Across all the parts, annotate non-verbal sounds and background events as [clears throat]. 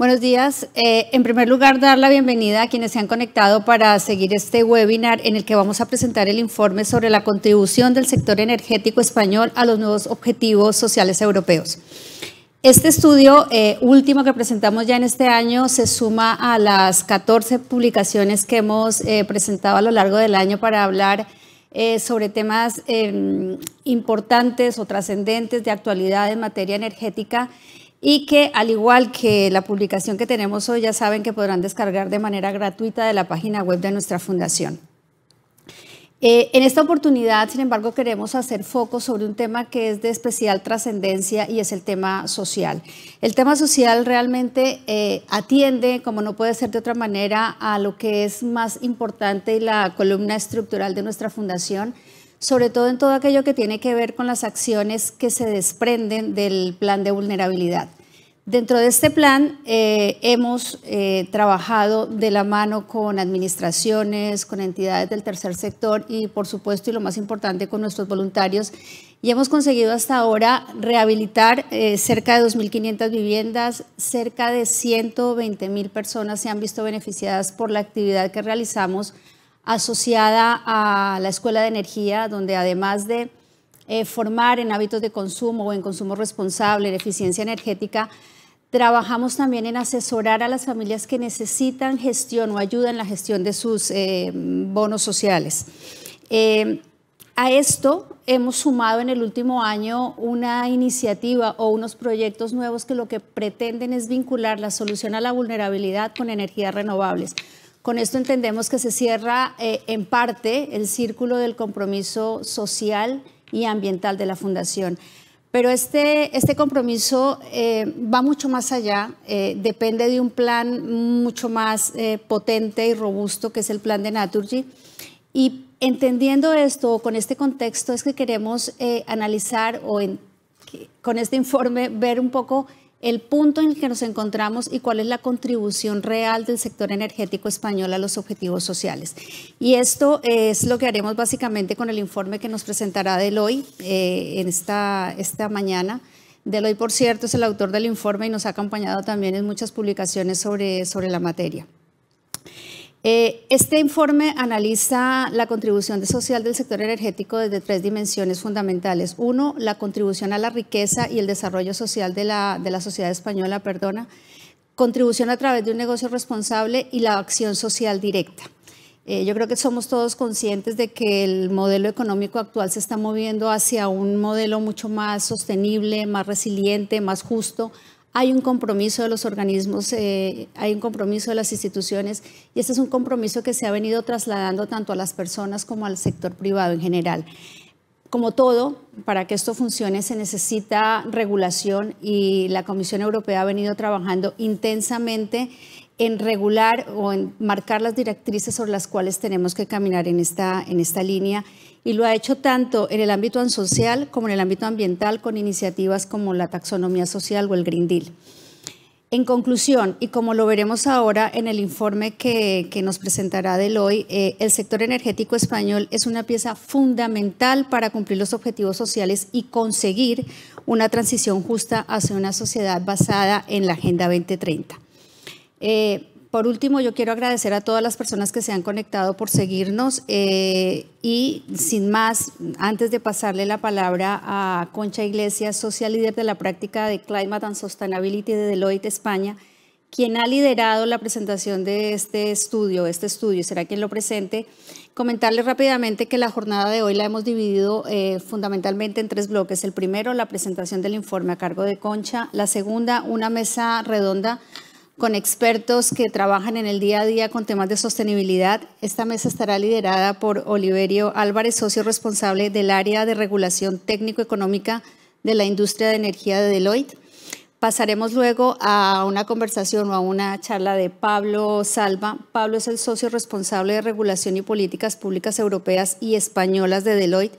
Buenos días. Eh, en primer lugar, dar la bienvenida a quienes se han conectado para seguir este webinar en el que vamos a presentar el informe sobre la contribución del sector energético español a los nuevos objetivos sociales europeos. Este estudio eh, último que presentamos ya en este año se suma a las 14 publicaciones que hemos eh, presentado a lo largo del año para hablar sobre temas em, importantes o trascendentes de actualidad en materia energética y que al igual que la publicación que tenemos hoy, ya saben que podrán descargar de manera gratuita de la página web de nuestra fundación. Eh, en esta oportunidad, sin embargo, queremos hacer foco sobre un tema que es de especial trascendencia y es el tema social. El tema social realmente eh, atiende, como no puede ser de otra manera, a lo que es más importante y la columna estructural de nuestra fundación, sobre todo en todo aquello que tiene que ver con las acciones que se desprenden del plan de vulnerabilidad. Dentro de este plan eh, hemos eh, trabajado de la mano con administraciones, con entidades del tercer sector y por supuesto y lo más importante con nuestros voluntarios y hemos conseguido hasta ahora rehabilitar eh, cerca de 2.500 viviendas, cerca de 120.000 personas se han visto beneficiadas por la actividad que realizamos asociada a la Escuela de Energía donde además de eh, formar en hábitos de consumo o en consumo responsable, en eficiencia energética, Trabajamos también en asesorar a las familias que necesitan gestión o ayuda en la gestión de sus eh, bonos sociales. Eh, a esto hemos sumado en el último año una iniciativa o unos proyectos nuevos que lo que pretenden es vincular la solución a la vulnerabilidad con energías renovables. Con esto entendemos que se cierra en parte el círculo del compromiso social y ambiental de la Fundación. Pero este, este compromiso eh, va mucho más allá, eh, depende de un plan mucho más eh, potente y robusto que es el plan de Naturgy. Y entendiendo esto, con este contexto, es que queremos analizar o con este informe ver un poco el punto en el que nos encontramos y cuál es la contribución real del sector energético español a los objetivos sociales. Y esto es lo que haremos básicamente con el informe que nos presentará Deloy eh, en esta, esta mañana. Deloy, por cierto, es el autor del informe y nos ha acompañado también en muchas publicaciones sobre la materia. Eh, este informe analiza la contribución social del sector energético desde tres dimensiones fundamentales. Uno, la contribución a la riqueza y el desarrollo social de la, sociedad española, perdona, contribución a través de un negocio responsable y la acción social directa. Eh, yo creo que somos todos conscientes de que el modelo económico actual se está moviendo hacia un modelo mucho más sostenible, más resiliente, más justo, hay un compromiso de los organismos, eh, hay un compromiso de las instituciones y este es un compromiso que se ha venido trasladando tanto a las personas como al sector privado en general. Como todo, para que esto funcione se necesita regulación y la Comisión Europea ha venido trabajando intensamente en regular o en marcar las directrices sobre las cuales tenemos que caminar esta, en esta línea y lo ha hecho tanto en el ámbito social como en el ámbito ambiental con iniciativas como la taxonomía social o el Green Deal. En conclusión, y como lo veremos ahora en el informe que, nos presentará Deloy, hoy, eh, el sector energético español es una pieza fundamental para cumplir los objetivos sociales y conseguir una transición justa hacia una sociedad basada en la Agenda 2030. Por último, yo quiero agradecer a todas las personas que se han conectado por seguirnos eh, y sin más, antes de pasarle la palabra a Concha Iglesias, social líder de la práctica de Climate and Sustainability de Deloitte España, quien ha liderado la presentación de este estudio, este estudio será quien lo presente, comentarle rápidamente que la jornada de hoy la hemos dividido eh, fundamentalmente en tres bloques. El primero, la presentación del informe a cargo de Concha. La segunda, una mesa redonda con expertos que trabajan en el día a día con temas de sostenibilidad. Esta mesa estará liderada por Oliverio Álvarez, socio responsable del área de regulación técnico-económica de la industria de energía de Deloitte. Pasaremos luego a una conversación o a una charla de Pablo Salva. Pablo es el socio responsable de regulación y políticas públicas europeas y españolas de Deloitte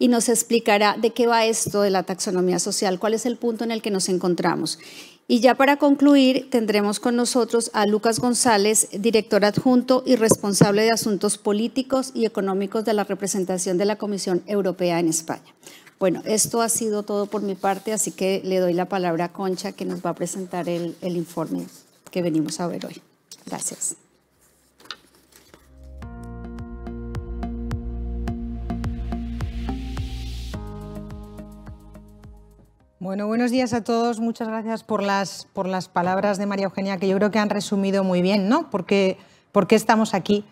y nos explicará de qué va esto de la taxonomía social, cuál es el punto en el que nos encontramos. Y ya para concluir, tendremos con nosotros a Lucas González, director adjunto y responsable de asuntos políticos y económicos de la representación de la Comisión Europea en España. Bueno, esto ha sido todo por mi parte, así que le doy la palabra a Concha, que nos va a presentar el, el informe que venimos a ver hoy. Gracias. Bueno, buenos días a todos. Muchas gracias por las, palabras de María Eugenia, que yo creo que han resumido muy bien, ¿no? Porque, ¿Por qué estamos aquí?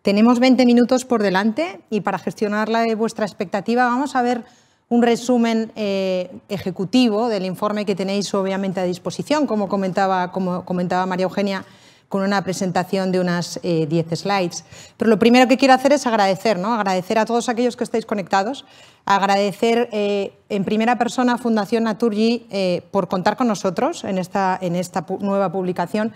Tenemos 20 minutos por delante y para gestionar la vuestra expectativa vamos a ver un resumen eh, ejecutivo del informe que tenéis obviamente a disposición, como comentaba, como comentaba María Eugenia con una presentación de unas 10 eh, slides. Pero lo primero que quiero hacer es agradecer, ¿no? agradecer a todos aquellos que estáis conectados, agradecer eh, en primera persona a Fundación Naturgy eh, por contar con nosotros en esta, en esta nueva publicación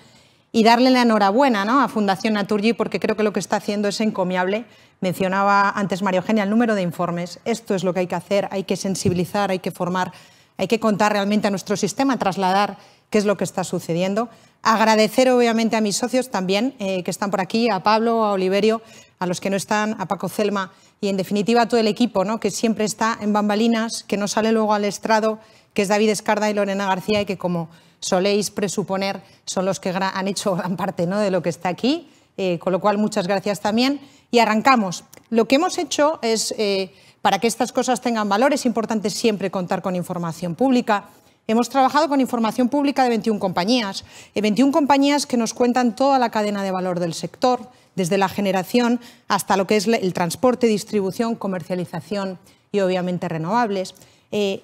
y darle la enhorabuena ¿no? a Fundación Naturgy porque creo que lo que está haciendo es encomiable. Mencionaba antes Mario Eugenia el número de informes. Esto es lo que hay que hacer, hay que sensibilizar, hay que formar, hay que contar realmente a nuestro sistema, trasladar qué es lo que está sucediendo. Agradecer obviamente a mis socios también eh, que están por aquí, a Pablo, a Oliverio, a los que no están, a Paco Celma y en definitiva a todo el equipo ¿no? que siempre está en bambalinas, que no sale luego al estrado, que es David Escarda y Lorena García y que como soléis presuponer son los que han hecho [laughs] gran parte ¿no? de lo que está aquí. Eh, con lo cual muchas gracias también. Y arrancamos. Lo que hemos hecho es, eh, para que estas cosas tengan valor, es importante siempre contar con información pública. Hemos trabajado con información pública de 21 compañías, 21 compañías que nos cuentan toda la cadena de valor del sector, desde la generación hasta lo que es el transporte, distribución, comercialización y obviamente renovables. Eh,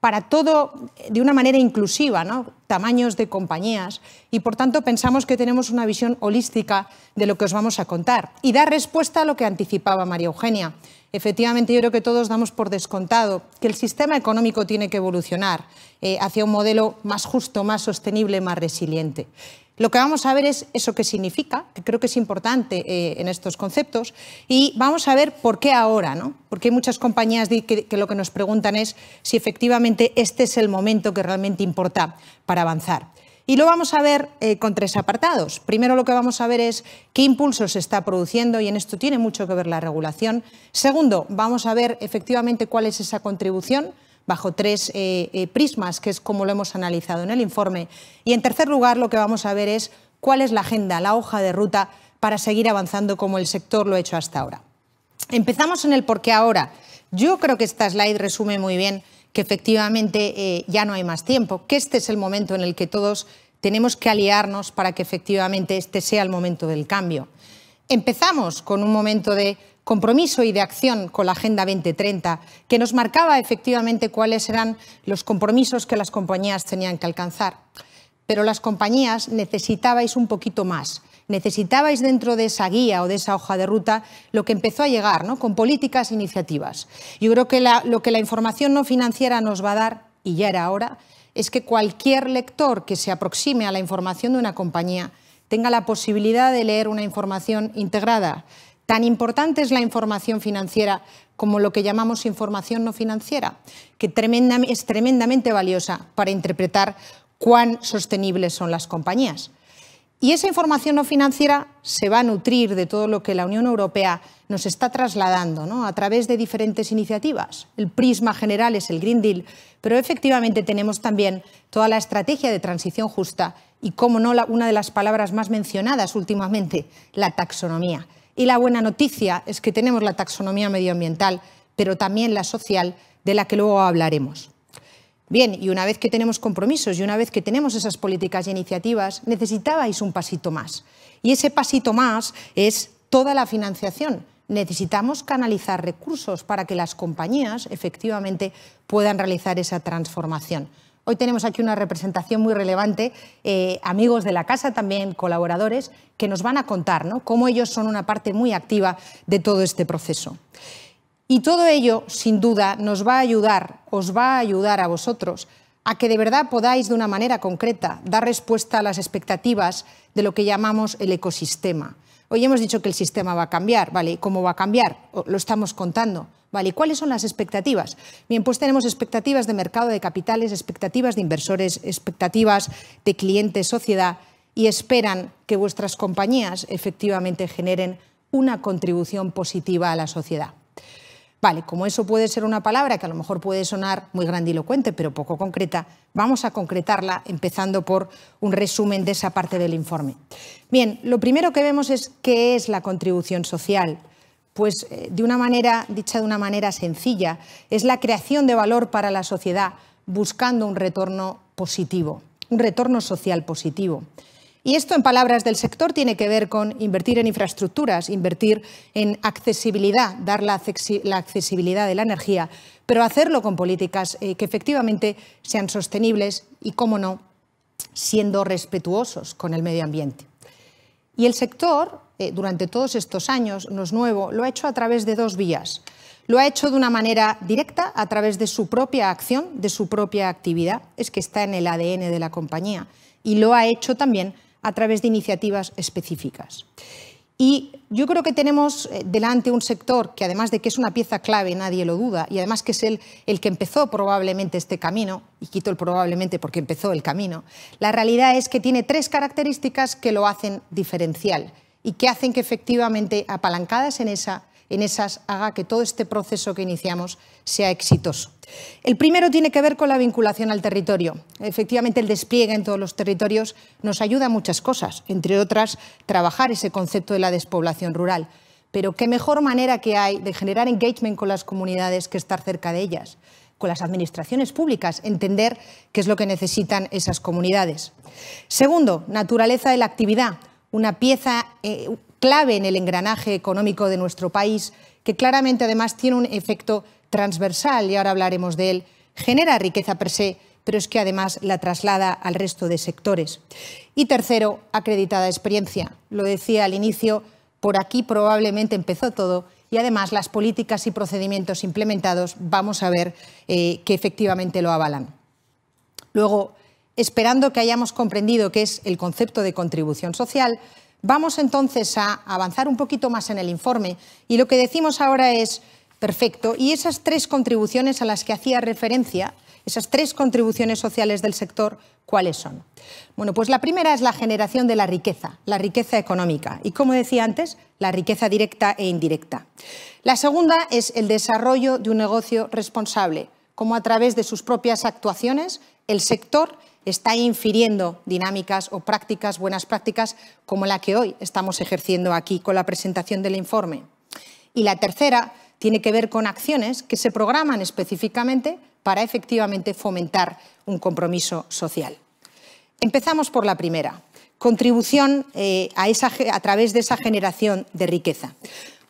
para todo de una manera inclusiva, tamaños de compañías, y por tanto pensamos que tenemos una visión holística de lo que os vamos a contar y dar respuesta a lo que anticipaba María Eugenia. Efectivamente, yo creo que todos damos por descontado que el sistema económico tiene que evolucionar eh, hacia un modelo más justo, más sostenible, más resiliente. Lo que vamos a ver es eso que significa, que creo que es importante eh, en estos conceptos, y vamos a ver por qué ahora, ¿no? Porque hay muchas compañías que, que, lo que nos preguntan es si efectivamente este es el momento que realmente importa para avanzar. Y lo vamos a ver eh, con tres apartados. Primero lo que vamos a ver es qué impulso se está produciendo y en esto tiene mucho que ver la regulación. Segundo, vamos a ver efectivamente cuál es esa contribución bajo tres eh, eh, prismas, que es como lo hemos analizado en el informe. Y en tercer lugar, lo que vamos a ver es cuál es la agenda, la hoja de ruta para seguir avanzando como el sector lo ha hecho hasta ahora. Empezamos en el por qué ahora. Yo creo que esta slide resume muy bien que efectivamente eh, ya no hay más tiempo, que este es el momento en el que todos tenemos que aliarnos para que efectivamente este sea el momento del cambio. Empezamos con un momento de compromiso y de acción con la Agenda 2030, que nos marcaba efectivamente cuáles eran los compromisos que las compañías tenían que alcanzar pero las compañías necesitabais un poquito más. Necesitabais dentro de esa guía o de esa hoja de ruta lo que empezó a llegar, ¿no? con políticas e iniciativas. Yo creo que lo que la información no financiera nos va a dar, y ya era ahora, es que cualquier lector que se aproxime a la información de una compañía tenga la posibilidad de leer una información integrada. Tan importante es la información financiera como lo que llamamos información no financiera, que es tremendamente valiosa para interpretar cuán sostenibles son las compañías. Y esa información no financiera se va a nutrir de todo lo que la Unión Europea nos está trasladando a través de diferentes iniciativas. El prisma general es el Green Deal, pero efectivamente tenemos también toda la estrategia de transición justa y, como no, una de las palabras más mencionadas últimamente, la taxonomía. Y la buena noticia es que tenemos la taxonomía medioambiental, pero también la social, de la que luego hablaremos. Bien, y una vez que tenemos compromisos y una vez que tenemos esas políticas e iniciativas, necesitabais un pasito más. Y ese pasito más es toda la financiación. Necesitamos canalizar recursos para que las compañías efectivamente puedan realizar esa transformación. Hoy tenemos aquí una representación muy relevante, eh, amigos de la casa también, colaboradores, que nos van a contar cómo ellos son una parte muy activa de todo este proceso. Y todo ello, sin duda, nos va a ayudar, os va a ayudar a vosotros a que de verdad podáis de una manera concreta dar respuesta a las expectativas de lo que llamamos el ecosistema. Hoy hemos dicho que el sistema va a cambiar, ¿vale? ¿Cómo va a cambiar? Lo estamos contando, ¿vale? ¿Cuáles son las expectativas? Bien, pues tenemos expectativas de mercado de capitales, expectativas de inversores, expectativas de clientes, sociedad, y esperan que vuestras compañías efectivamente generen una contribución positiva a la sociedad. Vale, como eso puede ser una palabra que a lo mejor puede sonar muy grandilocuente, pero poco concreta, vamos a concretarla empezando por un resumen de esa parte del informe. Bien, lo primero que vemos es qué es la contribución social. Pues eh, de una manera, dicha de una manera sencilla, es la creación de valor para la sociedad buscando un retorno positivo, un retorno social positivo. Y esto, en palabras del sector, tiene que ver con invertir en infraestructuras, invertir en accesibilidad, dar la accesibilidad de la energía, pero hacerlo con políticas eh, que efectivamente sean sostenibles y, cómo no, siendo respetuosos con el medio ambiente. Y el sector, eh, durante todos estos años, no es nuevo, lo ha hecho a través de dos vías. Lo ha hecho de una manera directa, a través de su propia acción, de su propia actividad, es que está en el ADN de la compañía. Y lo ha hecho también a través de iniciativas específicas. Y yo creo que tenemos eh, delante un sector que además de que es una pieza clave, nadie lo duda, y además que es el, el que empezó probablemente este camino, y quito el probablemente porque empezó el camino, la realidad es que tiene tres características que lo hacen diferencial y que hacen que efectivamente apalancadas en, esa, en esas haga que todo este proceso que iniciamos sea exitoso. El primero tiene que ver con la vinculación al territorio. Efectivamente, el despliegue en todos los territorios nos ayuda a muchas cosas, entre otras, trabajar ese concepto de la despoblación rural. Pero qué mejor manera que hay de generar engagement con las comunidades que estar cerca de ellas con las administraciones públicas, entender qué es lo que necesitan esas comunidades. Segundo, naturaleza de la actividad, una pieza eh, clave en el engranaje económico de nuestro país, que claramente además tiene un efecto transversal, y ahora hablaremos de él, genera riqueza per se, pero es que además la traslada al resto de sectores. Y tercero, acreditada experiencia. Lo decía al inicio, por aquí probablemente empezó todo y además las políticas y procedimientos implementados vamos a ver eh, que efectivamente lo avalan. Luego, esperando que hayamos comprendido qué es el concepto de contribución social, vamos entonces a avanzar un poquito más en el informe y lo que decimos ahora es Perfecto. Y esas tres contribuciones a las que hacía referencia, esas tres contribuciones sociales del sector, ¿cuáles son? Bueno, pues la primera es la generación de la riqueza, la riqueza económica y, como decía antes, la riqueza directa e indirecta. La segunda es el desarrollo de un negocio responsable, como a través de sus propias actuaciones el sector está infiriendo dinámicas o prácticas, buenas prácticas, como la que hoy estamos ejerciendo aquí con la presentación del informe. Y la tercera tiene que ver con acciones que se programan específicamente para efectivamente fomentar un compromiso social. Empezamos por la primera, contribución eh, a, través de esa generación de riqueza.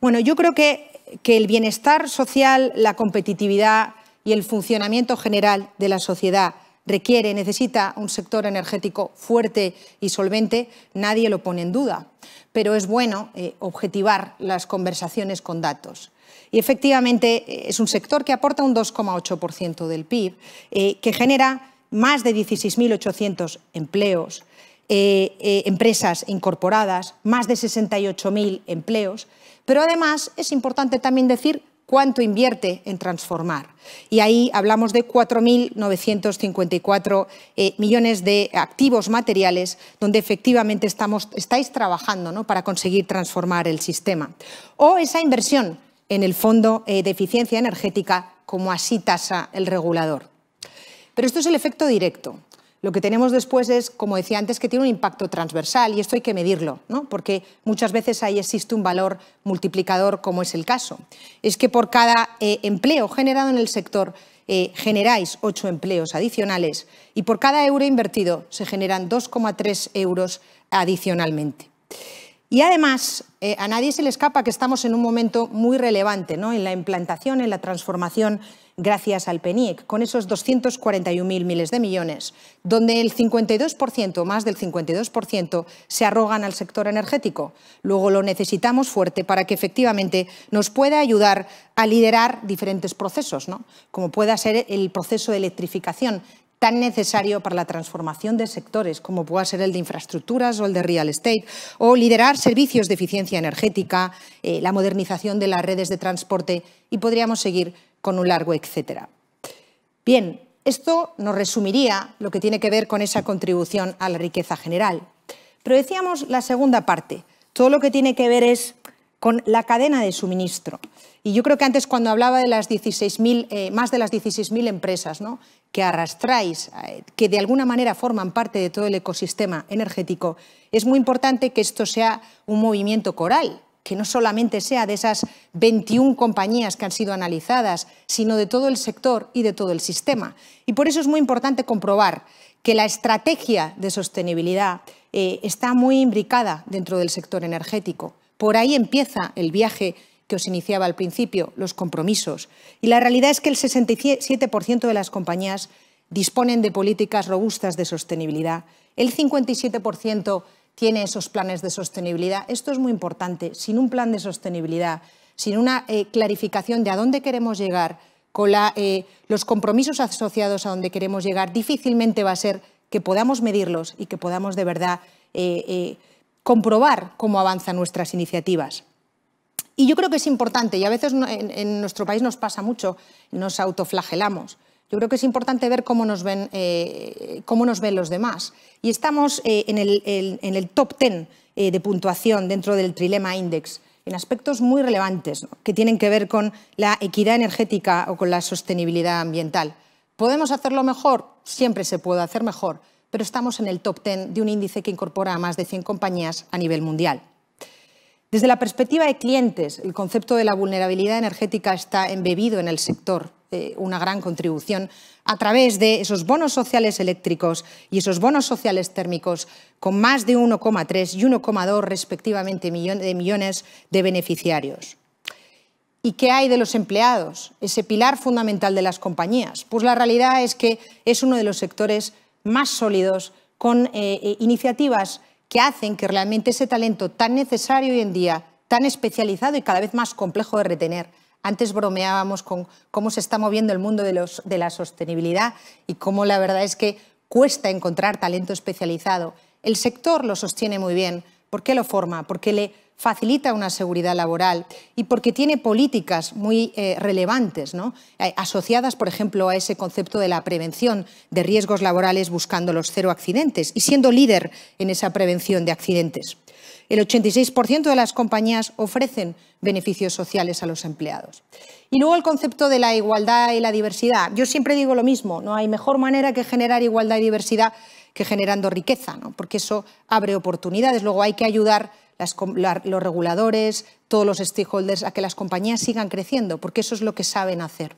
Bueno, yo creo que, el bienestar social, la competitividad y el funcionamiento general de la sociedad requiere, necesita un sector energético fuerte y solvente, nadie lo pone en duda. Pero es bueno eh, objetivar las conversaciones con datos. Y efectivamente eh, es un sector que aporta un 2,8% del PIB, eh, que genera más de 16.800 empleos, eh, empresas incorporadas, más de 68.000 empleos, pero además es importante también decir cuánto invierte en transformar. Y ahí hablamos de 4.954 millones de activos materiales donde efectivamente estamos, estáis trabajando ¿no? para conseguir transformar el sistema. O esa inversión en el Fondo eh, de Eficiencia Energética, como así tasa el regulador. Pero esto es el efecto directo. Lo que tenemos después es, como decía antes, que tiene un impacto transversal y esto hay que medirlo, porque muchas veces ahí existe un valor multiplicador, como es el caso. Es que por cada eh, empleo generado en el sector eh, generáis ocho empleos adicionales y por cada euro invertido se generan 2,3 euros adicionalmente. Y además, eh, a nadie se le escapa que estamos en un momento muy relevante ¿no? en la implantación, en la transformación gracias al PENIEC, con esos 241.000 miles de millones, donde el 52%, más del 52%, se arrogan al sector energético. Luego lo necesitamos fuerte para que efectivamente nos pueda ayudar a liderar diferentes procesos, ¿no? como pueda ser el proceso de electrificación, tan necesario para la transformación de sectores como pueda ser el de infraestructuras o el de real estate, o liderar servicios de eficiencia energética, eh, la modernización de las redes de transporte y podríamos seguir con un largo etcétera. Bien, esto nos resumiría lo que tiene que ver con esa contribución a la riqueza general. Pero decíamos la segunda parte, todo lo que tiene que ver es con la cadena de suministro. Y yo creo que antes cuando hablaba de las 16.000, eh, más de las 16.000 empresas, ¿no? que arrastráis, eh, que de alguna manera forman parte de todo el ecosistema energético, es muy importante que esto sea un movimiento coral, que no solamente sea de esas 21 compañías que han sido analizadas, sino de todo el sector y de todo el sistema. Y por eso es muy importante comprobar que la estrategia de sostenibilidad eh, está muy imbricada dentro del sector energético. Por ahí empieza el viaje que os iniciaba al principio, los compromisos. Y la realidad es que el 67% de las compañías disponen de políticas robustas de sostenibilidad. El 57% tiene esos planes de sostenibilidad. Esto es muy importante. Sin un plan de sostenibilidad, sin una eh, clarificación de a dónde queremos llegar, con eh, los compromisos asociados a dónde queremos llegar, difícilmente va a ser que podamos medirlos y que podamos de verdad eh, comprobar cómo avanzan nuestras iniciativas. Y yo creo que es importante, y a veces en, nuestro país nos pasa mucho, nos autoflagelamos. Yo creo que es importante ver cómo nos ven, eh, los demás. Y estamos eh, en, el, top 10 eh, de puntuación dentro del Trilema Index en aspectos muy relevantes que tienen que ver con la equidad energética o con la sostenibilidad ambiental. ¿Podemos hacerlo mejor? Siempre se puede hacer mejor, pero estamos en el top 10 de un índice que incorpora a más de 100 compañías a nivel mundial. Desde la perspectiva de clientes, el concepto de la vulnerabilidad energética está embebido en el sector, eh, una gran contribución a través de esos bonos sociales eléctricos y esos bonos sociales térmicos con más de 1,3 y 1,2 respectivamente de millones de beneficiarios. ¿Y qué hay de los empleados? Ese pilar fundamental de las compañías. Pues la realidad es que es uno de los sectores más sólidos con eh, eh, iniciativas que hacen que realmente ese talento tan necesario hoy en día, tan especializado y cada vez más complejo de retener, antes bromeábamos con cómo se está moviendo el mundo de, la sostenibilidad y cómo la verdad es que cuesta encontrar talento especializado. El sector lo sostiene muy bien ¿Por qué lo forma, porque le facilita una seguridad laboral y porque tiene políticas muy eh, relevantes, eh, asociadas, por ejemplo, a ese concepto de la prevención de riesgos laborales buscando los cero accidentes y siendo líder en esa prevención de accidentes. El 86% de las compañías ofrecen beneficios sociales a los empleados. Y luego el concepto de la igualdad y la diversidad. Yo siempre digo lo mismo, no hay mejor manera que generar igualdad y diversidad que generando riqueza, porque eso abre oportunidades. Luego hay que ayudar los reguladores, todos los stakeholders, a que las compañías sigan creciendo, porque eso es lo que saben hacer.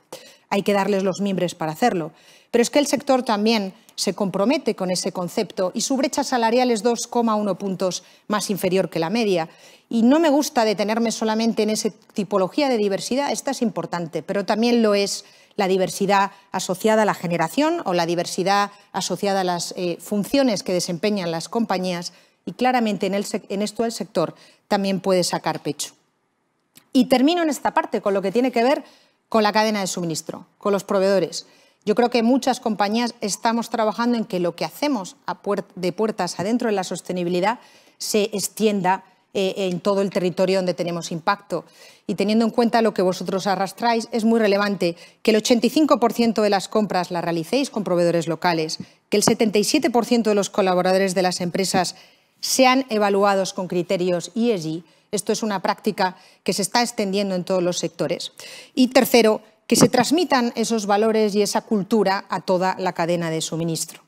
Hay que darles los mimbres para hacerlo. Pero es que el sector también se compromete con ese concepto y su brecha salarial es 2,1 puntos más inferior que la media. Y no me gusta detenerme solamente en esa tipología de diversidad, esta es importante, pero también lo es la diversidad asociada a la generación o la diversidad asociada a las eh, funciones que desempeñan las compañías y claramente en, esto el sector también puede sacar pecho. Y termino en esta parte con lo que tiene que ver con la cadena de suministro, con los proveedores. Yo creo que muchas compañías estamos trabajando en que lo que hacemos de puertas adentro de la sostenibilidad se extienda eh, en todo el territorio donde tenemos impacto. Y teniendo en cuenta lo que vosotros arrastráis, es muy relevante que el 85% de las compras las realicéis con proveedores locales, que el 77% de los colaboradores de las empresas sean evaluados con criterios ESG. Esto es una práctica que se está extendiendo en todos los sectores. Y tercero, que se transmitan esos valores y esa cultura a toda la cadena de suministro.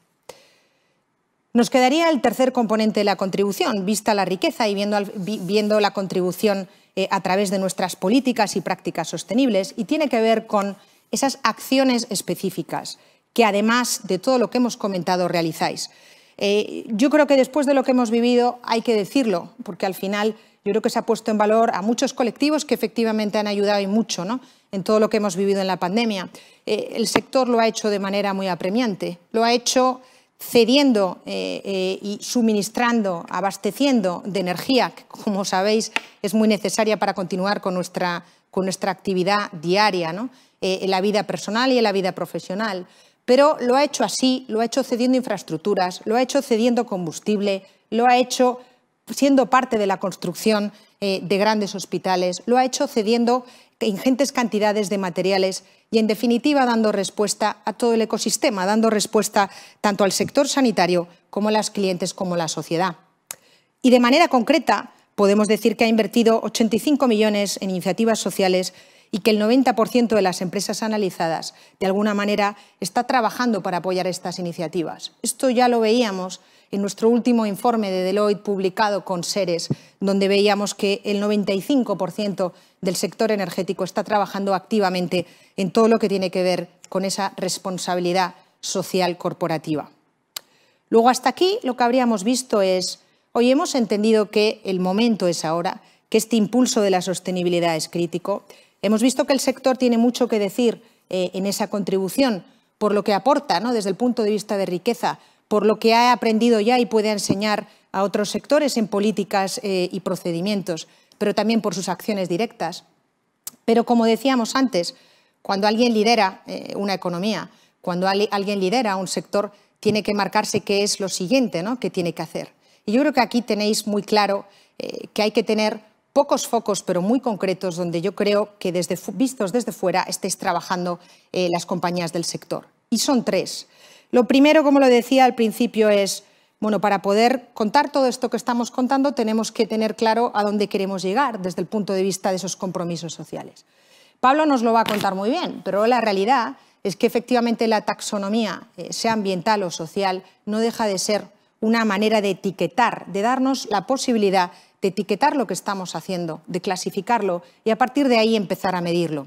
Nos quedaría el tercer componente de la contribución, vista la riqueza y viendo, la contribución eh, a través de nuestras políticas y prácticas sostenibles, y tiene que ver con esas acciones específicas que además de todo lo que hemos comentado realizáis. Eh, yo creo que después de lo que hemos vivido hay que decirlo, porque al final yo creo que se ha puesto en valor a muchos colectivos que efectivamente han ayudado y mucho en todo lo que hemos vivido en la pandemia. Eh, el sector lo ha hecho de manera muy apremiante, lo ha hecho cediendo eh, y suministrando, abasteciendo de energía, que como sabéis es muy necesaria para continuar con nuestra, con nuestra actividad diaria, ¿no? en la vida personal y en la vida profesional pero lo ha hecho así, lo ha hecho cediendo infraestructuras, lo ha hecho cediendo combustible, lo ha hecho siendo parte de la construcción eh, de grandes hospitales, lo ha hecho cediendo ingentes cantidades de materiales y, en definitiva, dando respuesta a todo el ecosistema, dando respuesta tanto al sector sanitario como a las clientes como a la sociedad. Y de manera concreta, podemos decir que ha invertido 85 millones en iniciativas sociales y que el 90% de las empresas analizadas, de alguna manera, está trabajando para apoyar estas iniciativas. Esto ya lo veíamos en nuestro último informe de Deloitte publicado con Seres, donde veíamos que el 95% del sector energético está trabajando activamente en todo lo que tiene que ver con esa responsabilidad social corporativa. Luego hasta aquí lo que habríamos visto es, hoy hemos entendido que el momento es ahora, que este impulso de la sostenibilidad es crítico, Hemos visto que el sector tiene mucho que decir eh, en esa contribución, por lo que aporta ¿no? desde el punto de vista de riqueza, por lo que ha aprendido ya y puede enseñar a otros sectores en políticas eh, y procedimientos, pero también por sus acciones directas. Pero como decíamos antes, cuando alguien lidera eh, una economía, cuando alguien lidera un sector, tiene que marcarse qué es lo siguiente ¿no? que tiene que hacer. Y yo creo que aquí tenéis muy claro que hay que tener pocos focos, pero muy concretos, donde yo creo que desde, vistos desde fuera estéis trabajando eh, las compañías del sector. Y son tres. Lo primero, como lo decía al principio, es, bueno, para poder contar todo esto que estamos contando, tenemos que tener claro a dónde queremos llegar desde el punto de vista de esos compromisos sociales. Pablo nos lo va a contar muy bien, pero la realidad es que efectivamente la taxonomía, eh, sea ambiental o social, no deja de ser una manera de etiquetar, de darnos la posibilidad de etiquetar lo que estamos haciendo, de clasificarlo y a partir de ahí empezar a medirlo.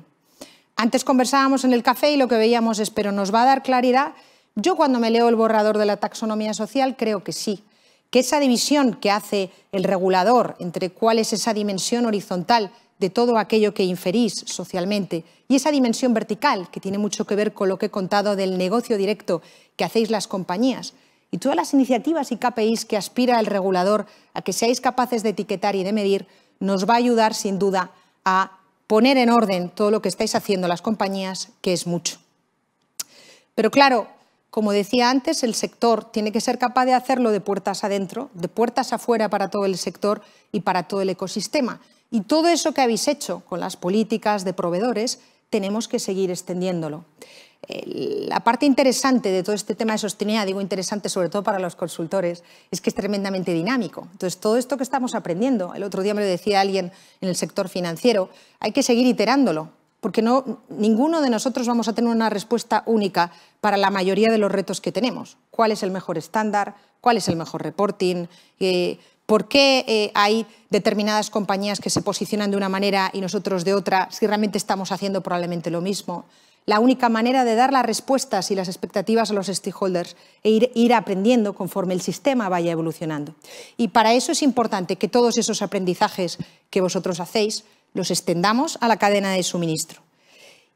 Antes conversábamos en el café y lo que veíamos es, pero ¿nos va a dar claridad? Yo cuando me leo el borrador de la taxonomía social creo que sí, que esa división que hace el regulador entre cuál es esa dimensión horizontal de todo aquello que inferís socialmente y esa dimensión vertical que tiene mucho que ver con lo que he contado del negocio directo que hacéis las compañías, y todas las iniciativas y KPIs que aspira el regulador a que seáis capaces de etiquetar y de medir nos va a ayudar sin duda a poner en orden todo lo que estáis haciendo las compañías, que es mucho. Pero claro, como decía antes, el sector tiene que ser capaz de hacerlo de puertas adentro, de puertas afuera para todo el sector y para todo el ecosistema. Y todo eso que habéis hecho con las políticas de proveedores, tenemos que seguir extendiéndolo la parte interesante de todo este tema de sostenibilidad, digo interesante sobre todo para los consultores, es que es tremendamente dinámico. Entonces, todo esto que estamos aprendiendo, el otro día me lo decía alguien en el sector financiero, hay que seguir iterándolo, porque no, ninguno de nosotros vamos a tener una respuesta única para la mayoría de los retos que tenemos. ¿Cuál es el mejor estándar? ¿Cuál es el mejor reporting? Eh, ¿Por qué eh, hay determinadas compañías que se posicionan de una manera y nosotros de otra si realmente estamos haciendo probablemente lo mismo? la única manera de dar las respuestas y las expectativas a los stakeholders e ir, aprendiendo conforme el sistema vaya evolucionando. Y para eso es importante que todos esos aprendizajes que vosotros hacéis los extendamos a la cadena de suministro.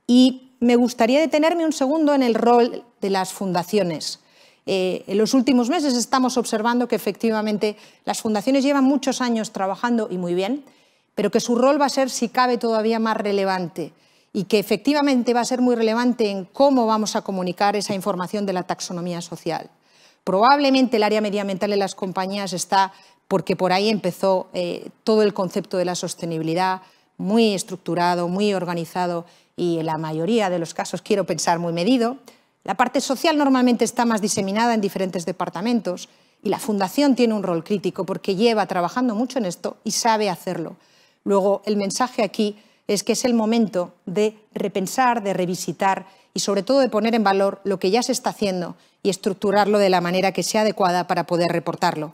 Y me gustaría detenerme un segundo en el rol de las fundaciones. Eh, en los últimos meses estamos observando que efectivamente las fundaciones llevan muchos años trabajando y muy bien, pero que su rol va a ser, si cabe, todavía más relevante y que efectivamente va a ser muy relevante en cómo vamos a comunicar esa información de la taxonomía social. Probablemente el área medioambiental en las compañías está, porque por ahí empezó eh, todo el concepto de la sostenibilidad, muy estructurado, muy organizado y en la mayoría de los casos quiero pensar muy medido. La parte social normalmente está más diseminada en diferentes departamentos y la fundación tiene un rol crítico porque lleva trabajando mucho en esto y sabe hacerlo. Luego, el mensaje aquí es que es el momento de repensar, de revisitar y sobre todo de poner en valor lo que ya se está haciendo y estructurarlo de la manera que sea adecuada para poder reportarlo.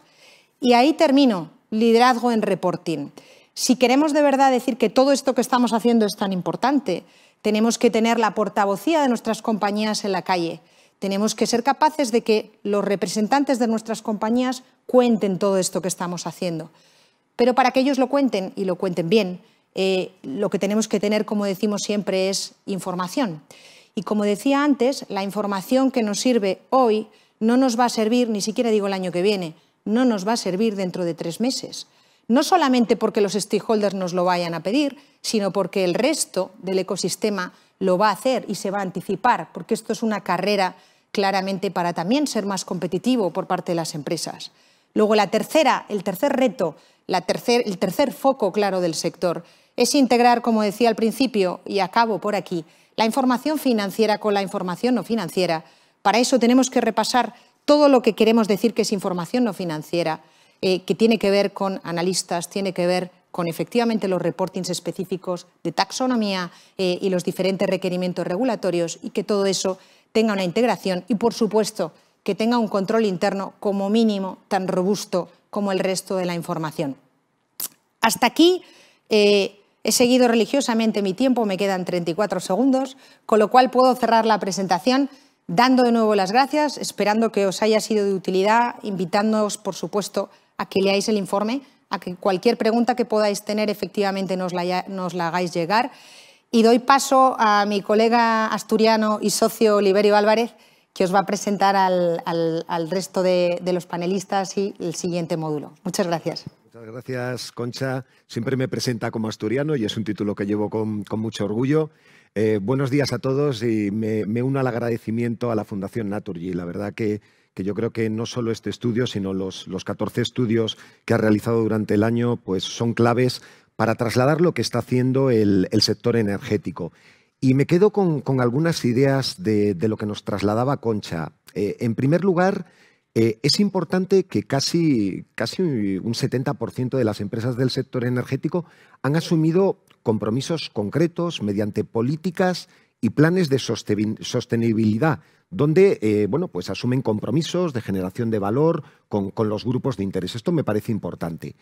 Y ahí termino, liderazgo en reporting. Si queremos de verdad decir que todo esto que estamos haciendo es tan importante, tenemos que tener la portavocía de nuestras compañías en la calle. Tenemos que ser capaces de que los representantes de nuestras compañías cuenten todo esto que estamos haciendo. Pero para que ellos lo cuenten y lo cuenten bien, eh, lo que tenemos que tener, como decimos siempre, es información. Y como decía antes, la información que nos sirve hoy no nos va a servir, ni siquiera digo el año que viene, no nos va a servir dentro de tres meses. No solamente porque los stakeholders nos lo vayan a pedir, sino porque el resto del ecosistema lo va a hacer y se va a anticipar, porque esto es una carrera claramente para también ser más competitivo por parte de las empresas. Luego, la tercera, el tercer reto, el tercer foco claro del sector es integrar, como decía al principio y acabo por aquí, la información financiera con la información no financiera. Para eso tenemos que repasar todo lo que queremos decir que es información no financiera, eh, que tiene que ver con analistas, tiene que ver con efectivamente los reportings específicos de taxonomía eh, y los diferentes requerimientos regulatorios y que todo eso tenga una integración y, por supuesto, que tenga un control interno como mínimo tan robusto como el resto de la información. Hasta aquí eh, He seguido religiosamente mi tiempo, me quedan 34 segundos, con lo cual puedo cerrar la presentación dando de nuevo las gracias, esperando que os haya sido de utilidad, invitándoos, por supuesto, a que leáis el informe, a que cualquier pregunta que podáis tener efectivamente nos la, hagáis llegar. Y doy paso a mi colega asturiano y socio Oliverio Álvarez, que os va a presentar al, resto de los panelistas y el siguiente módulo. Muchas gracias. Muchas gracias, Concha. Siempre me presenta como asturiano y es un título que llevo con, mucho orgullo. Eh, buenos días a todos y me, me, uno al agradecimiento a la Fundación Naturgy. La verdad que, yo creo que no solo este estudio, sino los, los 14 estudios que ha realizado durante el año pues son claves para trasladar lo que está haciendo el, sector energético. Y me quedo con, algunas ideas de, lo que nos trasladaba Concha. Eh, en primer lugar, eh, es importante que casi, un 70% de las empresas del sector energético han asumido compromisos concretos mediante políticas y planes de sostenibilidad, donde eh, bueno, pues asumen compromisos de generación de valor con los grupos de interés. Esto me parece importante.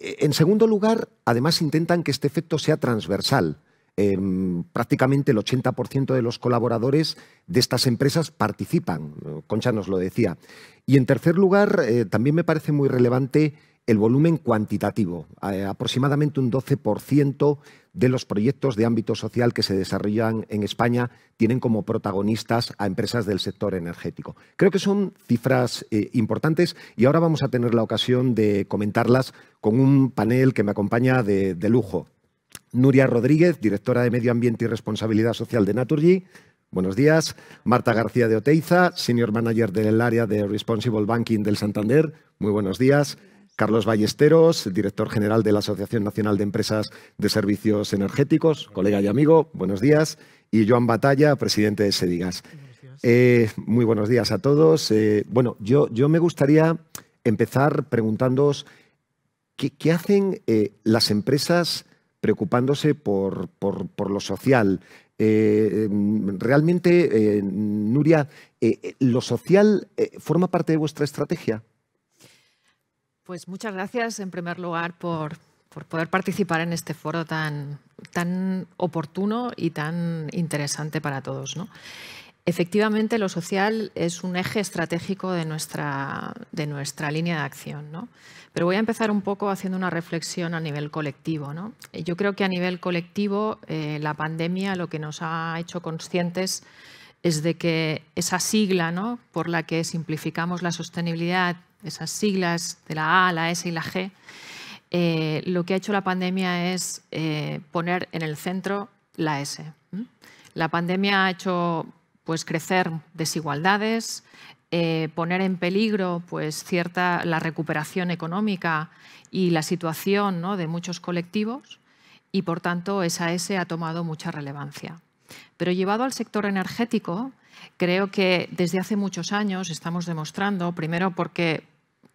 Eh, en segundo lugar, además intentan que este efecto sea transversal Em, prácticamente el 80% de los colaboradores de estas empresas participan. Concha nos lo decía. Y en tercer lugar, eh, también me parece muy relevante el volumen cuantitativo. Eh, aproximadamente un 12% de los proyectos de ámbito social que se desarrollan en España tienen como protagonistas a empresas del sector energético. Creo que son cifras eh, importantes y ahora vamos a tener la ocasión de comentarlas con un panel que me acompaña de lujo. Nuria Rodríguez, directora de Medio Ambiente y Responsabilidad Social de Naturgy. Buenos días. Marta García de Oteiza, Senior Manager del área de Responsible Banking del Santander. Muy buenos días. Carlos Ballesteros, director general de la Asociación Nacional de Empresas de Servicios Energéticos, colega y amigo, buenos días. Y Joan Batalla, presidente de Sedigas. Eh, muy buenos días a todos. Eh, bueno, yo, yo, me gustaría empezar preguntándoos qué, hacen eh, las empresas preocupándose por, lo social. Eh, em, realmente, eh, Nuria, eh, ¿lo social forma parte de vuestra estrategia? Pues muchas gracias, en primer lugar, por, poder participar en este foro tan, tan oportuno y tan interesante para todos. Efectivamente, lo social es un eje estratégico de nuestra, de nuestra línea de acción. Pero voy a empezar un poco haciendo una reflexión a nivel colectivo. Eh, yo creo que a nivel colectivo eh, la pandemia lo que nos ha hecho conscientes es de que esa sigla por la que simplificamos la sostenibilidad, esas siglas de la A, la S y la G, eh, lo que ha hecho la pandemia es poner en el centro la S. La pandemia ha hecho pues, crecer desigualdades, eh, poner en peligro pues, cierta, la recuperación económica y la situación ¿no? de muchos colectivos y, por tanto, esa S ha tomado mucha relevancia. Pero llevado al sector energético, creo que desde hace muchos años estamos demostrando, primero porque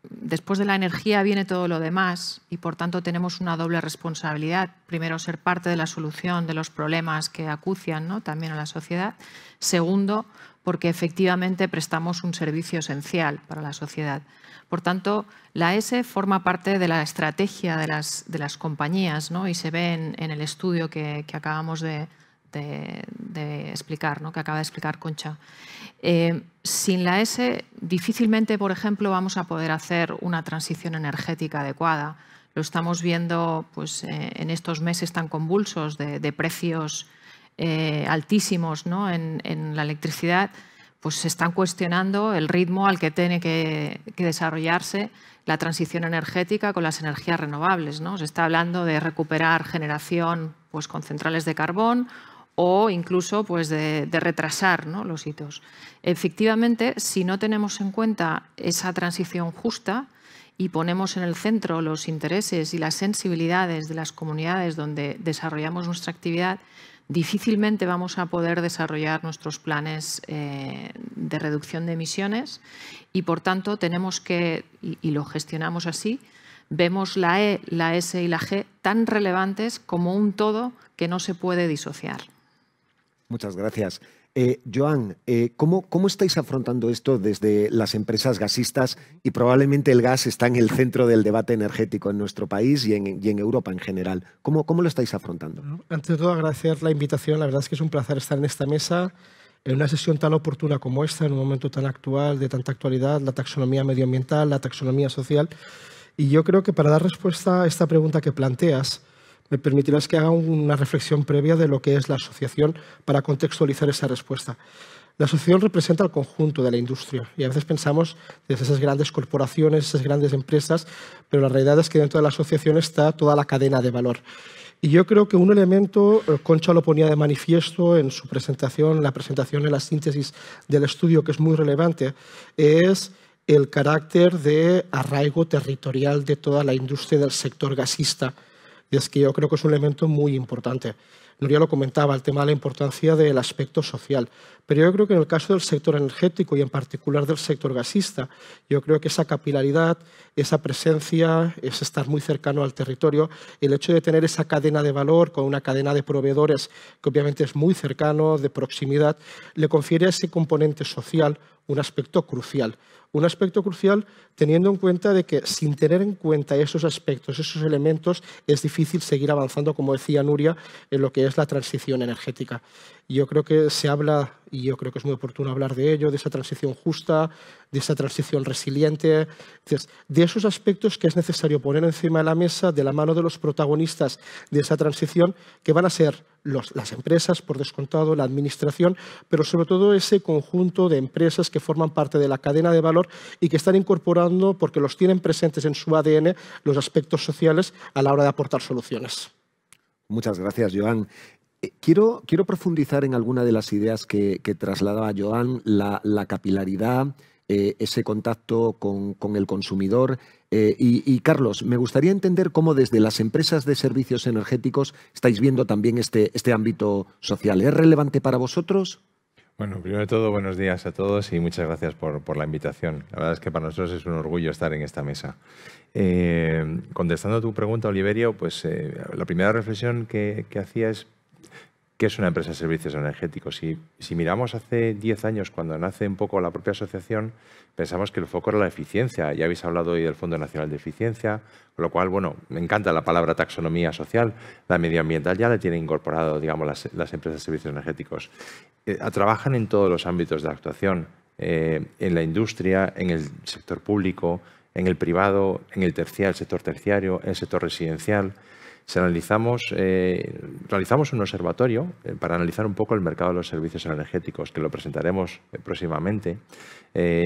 después de la energía viene todo lo demás y por tanto tenemos una doble responsabilidad. Primero, ser parte de la solución de los problemas que acucian ¿no? también a la sociedad. Segundo, porque efectivamente prestamos un servicio esencial para la sociedad. Por tanto, la S forma parte de la estrategia de las, de las compañías y se ve en, el estudio que, acabamos de, explicar, que acaba de explicar Concha. Eh, sin la S, difícilmente, por ejemplo, vamos a poder hacer una transición energética adecuada. Lo estamos viendo pues, eh, en estos meses tan convulsos de precios eh, altísimos en, la electricidad, pues se están cuestionando el ritmo al que tiene que, desarrollarse la transición energética con las energías renovables. Se está hablando de recuperar generación pues, con centrales de carbón o incluso pues, de, retrasar los hitos. Efectivamente, si no tenemos en cuenta esa transición justa y ponemos en el centro los intereses y las sensibilidades de las comunidades donde desarrollamos nuestra actividad, difícilmente vamos a poder desarrollar nuestros planes eh, de reducción de emisiones y, por tanto, tenemos que, y lo gestionamos así, vemos la E, la S y la G tan relevantes como un todo que no se puede disociar. Muchas gracias. Eh, Joan, eh, ¿cómo, estáis afrontando esto desde las empresas gasistas? Y probablemente el gas está en el centro del debate energético en nuestro país y en, en Europa en general. ¿Cómo, ¿Cómo, lo estáis afrontando? Antes de todo, agradecer la invitación. La verdad es que es un placer estar en esta mesa, en una sesión tan oportuna como esta, en un momento tan actual, de tanta actualidad, la taxonomía medioambiental, la taxonomía social. Y yo creo que para dar respuesta a esta pregunta que planteas, me permitirás que haga una reflexión previa de lo que es la asociación para contextualizar esa respuesta. La asociación representa al conjunto de la industria y a veces pensamos desde esas grandes corporaciones, esas grandes empresas, pero la realidad es que dentro de la asociación está toda la cadena de valor. Y yo creo que un elemento, eh, Concha lo ponía de manifiesto en su presentación, la presentación en la síntesis del estudio, que es muy relevante, es el carácter de arraigo territorial de toda la industria del sector gasista y es que yo creo que es un elemento muy importante. Nuria lo comentaba, el tema de la importancia del aspecto social. Pero yo creo que en el caso del sector energético y en particular del sector gasista, yo creo que esa capilaridad, esa presencia, es estar muy cercano al territorio, el hecho de tener esa cadena de valor con una cadena de proveedores que obviamente es muy cercano, de proximidad, le confiere a ese componente social un aspecto crucial. Un aspecto crucial teniendo en cuenta de que sin tener en cuenta esos aspectos, esos elementos, es difícil seguir avanzando, como decía Nuria, en lo que es la transición energética. Yo creo que se habla, y yo creo que es muy oportuno hablar de ello, de esa transición justa, de esa transición resiliente, de esos aspectos que es necesario poner encima de la mesa de la mano de los protagonistas de esa transición, que van a ser las empresas, por descontado, la administración, pero sobre todo ese conjunto de empresas que forman parte de la cadena de valor y que están incorporando, porque los tienen presentes en su ADN, los aspectos sociales a la hora de aportar soluciones. Muchas gracias, Joan. Eh, quiero, profundizar en alguna de las ideas que, trasladaba Joan, la, capilaridad, eh, ese contacto con el consumidor, eh, y, Carlos, me gustaría entender cómo desde las empresas de servicios energéticos estáis viendo también este, este ámbito social. ¿Es relevante para vosotros? Bueno, primero de todo, buenos días a todos y muchas gracias por, la invitación. La verdad es que para nosotros es un orgullo estar en esta mesa. Eh, contestando a tu pregunta, Oliverio, pues eh, la primera reflexión que hacía es ¿Qué es una empresa de servicios energéticos? Si, miramos hace 10 años, cuando nace un poco la propia asociación, pensamos que el foco era la eficiencia. Ya habéis hablado hoy del Fondo Nacional de Eficiencia, con lo cual, bueno, me encanta la palabra taxonomía social. La medioambiental ya la tienen incorporado, digamos, las, empresas de servicios energéticos. Eh, ah, trabajan en todos los ámbitos de actuación, eh, en la industria, en el sector público, en el privado, en el, terciario, el sector terciario, en el sector residencial analizamos, eh, realizamos un observatorio eh, para analizar un poco el mercado de los servicios energéticos, que lo presentaremos eh, próximamente.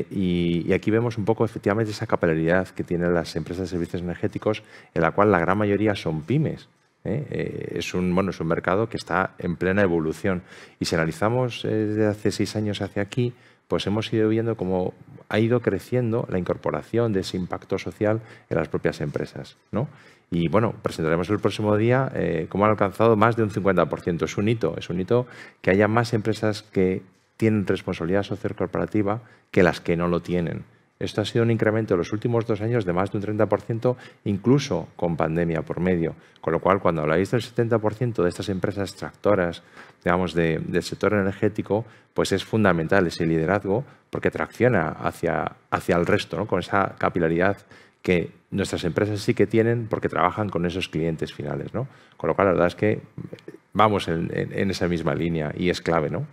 y, aquí vemos un poco efectivamente esa capilaridad que tienen las empresas de servicios energéticos, en la cual la gran mayoría son pymes. es, un, bueno, es un mercado que está en plena evolución. Y si analizamos desde hace seis años hacia aquí, pues hemos ido viendo cómo ha ido creciendo la incorporación de ese impacto social en las propias empresas. ¿no? Y bueno, presentaremos el próximo día eh, cómo han alcanzado más de un 50%. Es un hito, es un hito que haya más empresas que tienen responsabilidad social corporativa que las que no lo tienen. Esto ha sido un incremento en los últimos dos años de más de un 30%, incluso con pandemia por medio. Con lo cual, cuando habláis del 70% de estas empresas tractoras, digamos, del sector energético, pues es fundamental ese liderazgo porque tracciona hacia, hacia el resto, con esa capilaridad que nuestras empresas sí que tienen porque trabajan con esos clientes finales. ¿no? Con lo cual, la verdad es que vamos en, esa misma línea y es clave. ¿no?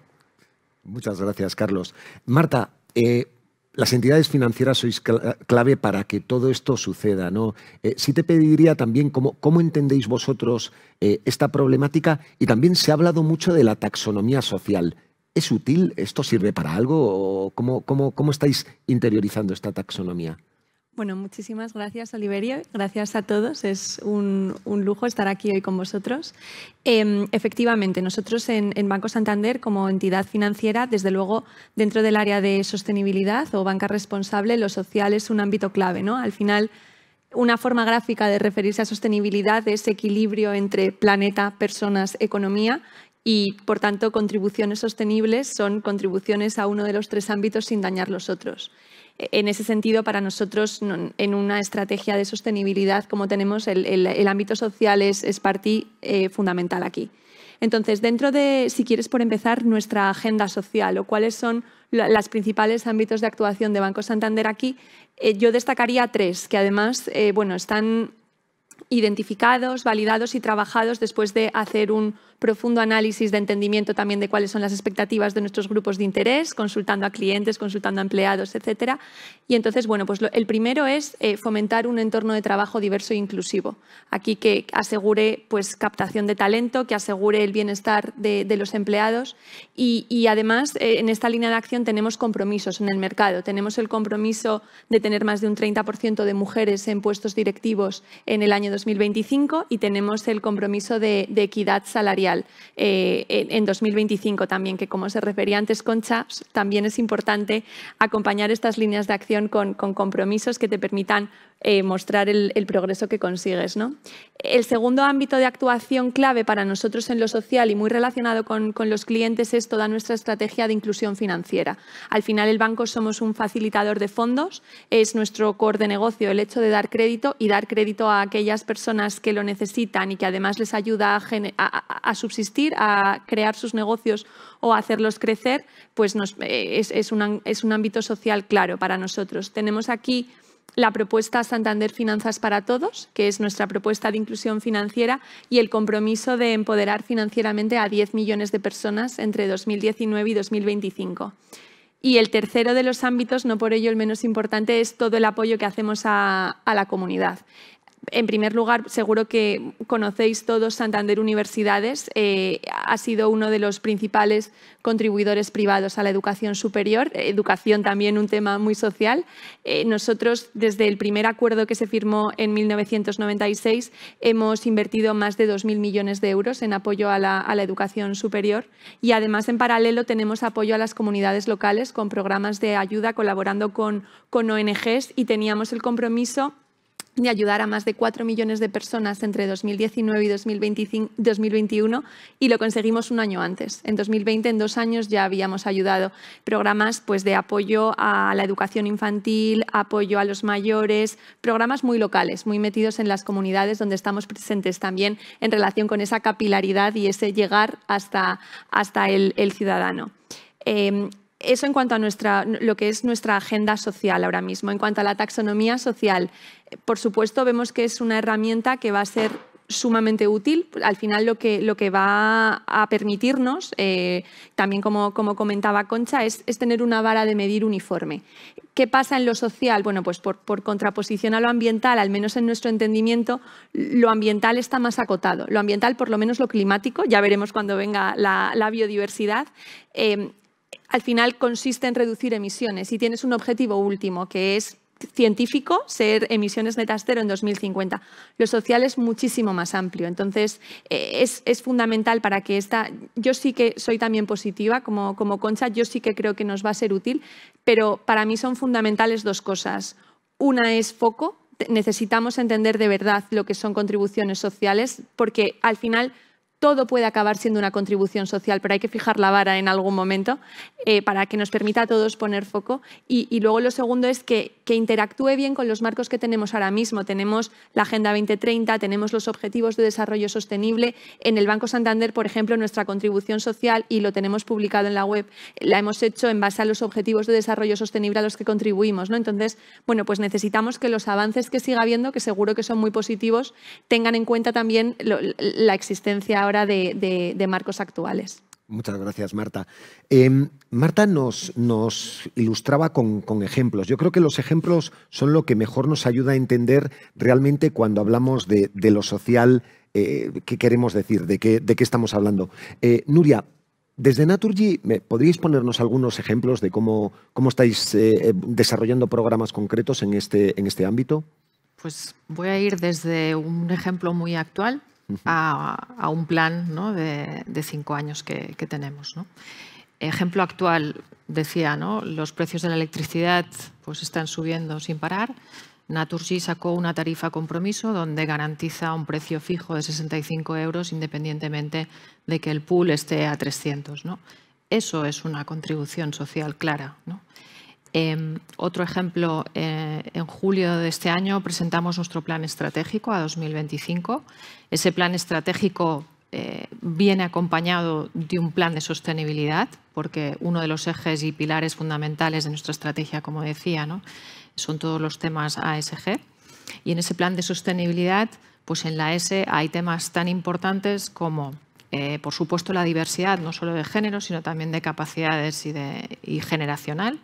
Muchas gracias, Carlos. Marta, eh, las entidades financieras sois clave para que todo esto suceda. ¿no? Eh, sí te pediría también cómo, entendéis vosotros eh, esta problemática y también se ha hablado mucho de la taxonomía social. ¿Es útil? ¿Esto sirve para algo? ¿O cómo estáis interiorizando esta taxonomía? Bueno, muchísimas gracias, Oliverio. Gracias a todos. Es un, lujo estar aquí hoy con vosotros. Em, efectivamente, nosotros en, Banco Santander, como entidad financiera, desde luego, dentro del área de sostenibilidad o banca responsable, lo social es un ámbito clave. ¿no? Al final, una forma gráfica de referirse a sostenibilidad es equilibrio entre planeta, personas, economía y, por tanto, contribuciones sostenibles son contribuciones a uno de los tres ámbitos sin dañar los otros en ese sentido, para nosotros, en una estrategia de sostenibilidad como tenemos, el, ámbito social es, parte eh, fundamental aquí. Entonces, dentro de, si quieres por empezar, nuestra agenda social o cuáles son los principales ámbitos de actuación de Banco Santander aquí, eh, yo destacaría tres que además eh, bueno, están identificados, validados y trabajados después de hacer un profundo análisis de entendimiento también de cuáles son las expectativas de nuestros grupos de interés, consultando a clientes, consultando a empleados, etcétera. Y entonces, bueno, pues el primero es eh, fomentar un entorno de trabajo diverso e inclusivo. Aquí que asegure pues captación de talento, que asegure el bienestar de, los empleados y, además eh, en esta línea de acción tenemos compromisos en el mercado. Tenemos el compromiso de tener más de un 30% de mujeres en puestos directivos en el año 2025 y tenemos el compromiso de equidad salarial eh, en 2025 también, que como se refería antes Concha, también es importante acompañar estas líneas de acción con compromisos que te permitan eh, mostrar el, progreso que consigues. ¿no? El segundo ámbito de actuación clave para nosotros en lo social y muy relacionado con, los clientes es toda nuestra estrategia de inclusión financiera. Al final el banco somos un facilitador de fondos, es nuestro core de negocio el hecho de dar crédito y dar crédito a aquellas personas que lo necesitan y que además les ayuda a, subsistir, a crear sus negocios o a hacerlos crecer, pues eh, es un ámbito social claro para nosotros. Tenemos aquí la propuesta Santander Finanzas para Todos, que es nuestra propuesta de inclusión financiera, y el compromiso de empoderar financieramente a 10 millones de personas entre 2019 y 2025. Y el tercero de los ámbitos, no por ello el menos importante, es todo el apoyo que hacemos a, la comunidad. En primer lugar, seguro que conocéis todos Santander Universidades. Eh, ha sido uno de los principales contribuidores privados a la educación superior, educación también un tema muy social. Eh, nosotros, desde el primer acuerdo que se firmó en 1996, hemos invertido más de 2.000 millones de euros en apoyo a la, educación superior y además, en paralelo, tenemos apoyo a las comunidades locales con programas de ayuda colaborando con, con ONGs y teníamos el compromiso de ayudar a más de 4 millones de personas entre 2019 y 2021 y lo conseguimos un año antes. En 2020, en dos años, ya habíamos ayudado programas pues, de apoyo a la educación infantil, apoyo a los mayores, programas muy locales, muy metidos en las comunidades donde estamos presentes también en relación con esa capilaridad y ese llegar hasta, hasta el, ciudadano. Em, eso en cuanto a nuestra, lo que es nuestra agenda social ahora mismo. En cuanto a la taxonomía social, por supuesto vemos que es una herramienta que va a ser sumamente útil. Al final lo que, lo que va a permitirnos, eh, también como, como, comentaba Concha, es, tener una vara de medir uniforme. ¿Qué pasa en lo social? Bueno, pues por, contraposición a lo ambiental, al menos en nuestro entendimiento, lo ambiental está más acotado. Lo ambiental, por lo menos lo climático, ya veremos cuando venga la, biodiversidad, eh, al final consiste en reducir emisiones y tienes un objetivo último, que es científico, ser emisiones netas cero en 2050. Lo social es muchísimo más amplio. Entonces, eh, es, fundamental para que esta... Yo sí que soy también positiva como, como Concha, yo sí que creo que nos va a ser útil, pero para mí son fundamentales dos cosas. Una es foco, necesitamos entender de verdad lo que son contribuciones sociales, porque al final todo puede acabar siendo una contribución social, pero hay que fijar la vara en algún momento eh, para que nos permita a todos poner foco. Y, luego lo segundo es que, que, interactúe bien con los marcos que tenemos ahora mismo. Tenemos la Agenda 2030, tenemos los Objetivos de Desarrollo Sostenible. En el Banco Santander, por ejemplo, nuestra contribución social, y lo tenemos publicado en la web, la hemos hecho en base a los Objetivos de Desarrollo Sostenible a los que contribuimos. ¿no? Entonces, bueno, pues necesitamos que los avances que siga habiendo, que seguro que son muy positivos, tengan en cuenta también la existencia ahora de, marcos actuales. Muchas gracias, Marta. Em, Marta nos, ilustraba con, ejemplos. Yo creo que los ejemplos son lo que mejor nos ayuda a entender realmente cuando hablamos de, lo social, eh, qué queremos decir, de qué, estamos hablando. Eh, Nuria, desde Naturgy, ¿podríais ponernos algunos ejemplos de cómo, estáis eh, desarrollando programas concretos este, en este ámbito? Pues voy a ir desde un ejemplo muy actual, a, un plan de, cinco años que, tenemos. Ejemplo actual, decía, ¿no? los precios de la electricidad pues, están subiendo sin parar. Naturgy sacó una tarifa compromiso donde garantiza un precio fijo de 65 euros independientemente de que el pool esté a 300. ¿no? Eso es una contribución social clara. Em, otro ejemplo, eh, en julio de este año presentamos nuestro plan estratégico a 2025. Ese plan estratégico eh, viene acompañado de un plan de sostenibilidad, porque uno de los ejes y pilares fundamentales de nuestra estrategia, como decía, son todos los temas ASG. Y en ese plan de sostenibilidad, pues en la S hay temas tan importantes como eh, por supuesto, la diversidad, no solo de género, sino también de capacidades y generacional.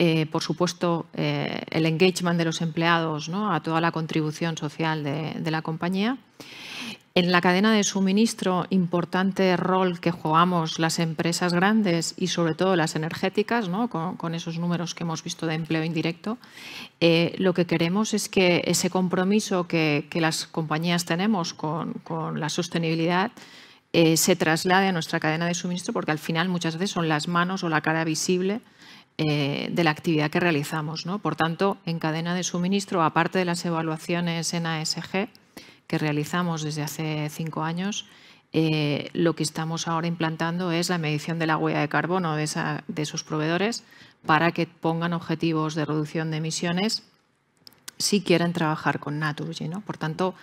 Eh, por supuesto, eh, el engagement de los empleados a toda la contribución social de, la compañía. En la cadena de suministro, importante rol que jugamos las empresas grandes y sobre todo las energéticas, con, esos números que hemos visto de empleo indirecto, eh, lo que queremos es que ese compromiso que, las compañías tenemos con la sostenibilidad se traslade a nuestra cadena de suministro porque al final muchas veces son las manos o la cara visible eh, de la actividad que realizamos. Por tanto, en cadena de suministro, aparte de las evaluaciones en ASG que realizamos desde hace cinco años, eh, lo que estamos ahora implantando es la medición de la huella de carbono de, esos proveedores para que pongan objetivos de reducción de emisiones si quieren trabajar con Naturgy. Por tanto,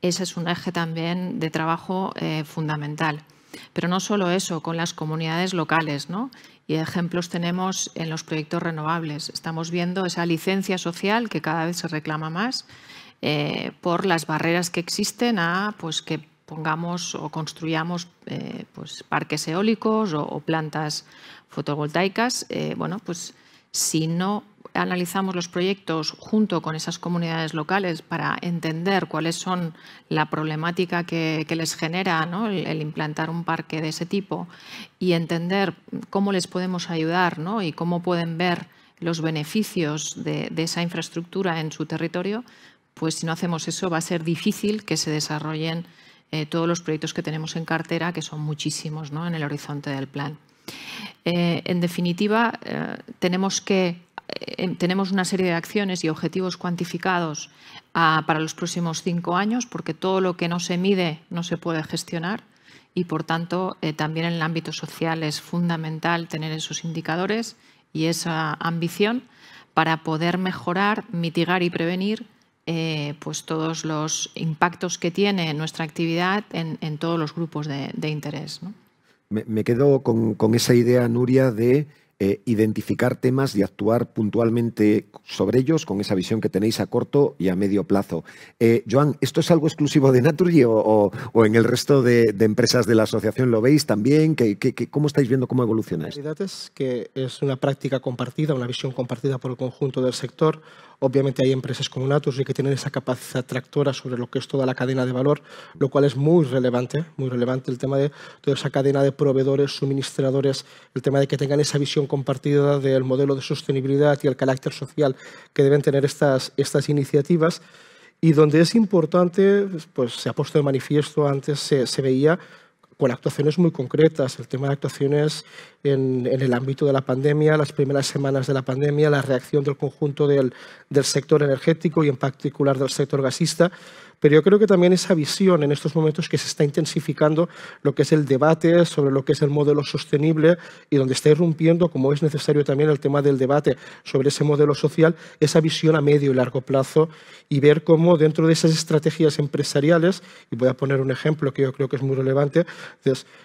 ese es un eje también de trabajo eh, fundamental. Pero no solo eso, con las comunidades locales. Y ejemplos tenemos en los proyectos renovables. Estamos viendo esa licencia social que cada vez se reclama más eh, por las barreras que existen a pues, que pongamos o construyamos eh, pues, parques eólicos o, plantas fotovoltaicas. Eh, bueno, pues si no analizamos los proyectos junto con esas comunidades locales para entender cuáles son la problemática que, les genera el, implantar un parque de ese tipo y entender cómo les podemos ayudar y cómo pueden ver los beneficios de, esa infraestructura en su territorio, pues si no hacemos eso va a ser difícil que se desarrollen eh, todos los proyectos que tenemos en cartera, que son muchísimos en el horizonte del plan. Eh, en definitiva, eh, tenemos que eh, tenemos una serie de acciones y objetivos cuantificados ah, para los próximos cinco años, porque todo lo que no se mide no se puede gestionar y, por tanto, eh, también en el ámbito social es fundamental tener esos indicadores y esa ambición para poder mejorar, mitigar y prevenir eh, pues todos los impactos que tiene nuestra actividad en, todos los grupos de, interés. Me, quedo con esa idea, Nuria, de eh, identificar temas y actuar puntualmente sobre ellos con esa visión que tenéis a corto y a medio plazo. Eh, Joan, ¿esto es algo exclusivo de Naturgy o, en el resto de, empresas de la asociación lo veis también? cómo estáis viendo cómo evoluciona La realidad es que es una práctica compartida, una visión compartida por el conjunto del sector Obviamente hay empresas como y que tienen esa capacidad tractora sobre lo que es toda la cadena de valor, lo cual es muy relevante, muy relevante el tema de toda esa cadena de proveedores, suministradores, el tema de que tengan esa visión compartida del modelo de sostenibilidad y el carácter social que deben tener estas, estas iniciativas y donde es importante, pues se ha puesto de manifiesto antes, se veía con actuaciones muy concretas, el tema de actuaciones en, el ámbito de la pandemia, las primeras semanas de la pandemia, la reacción del conjunto del, del sector energético y en particular del sector gasista, pero yo creo que también esa visión en estos momentos que se está intensificando lo que es el debate sobre lo que es el modelo sostenible y donde está irrumpiendo, como es necesario también el tema del debate sobre ese modelo social, esa visión a medio y largo plazo y ver cómo dentro de esas estrategias empresariales, y voy a poner un ejemplo que yo creo que es muy relevante,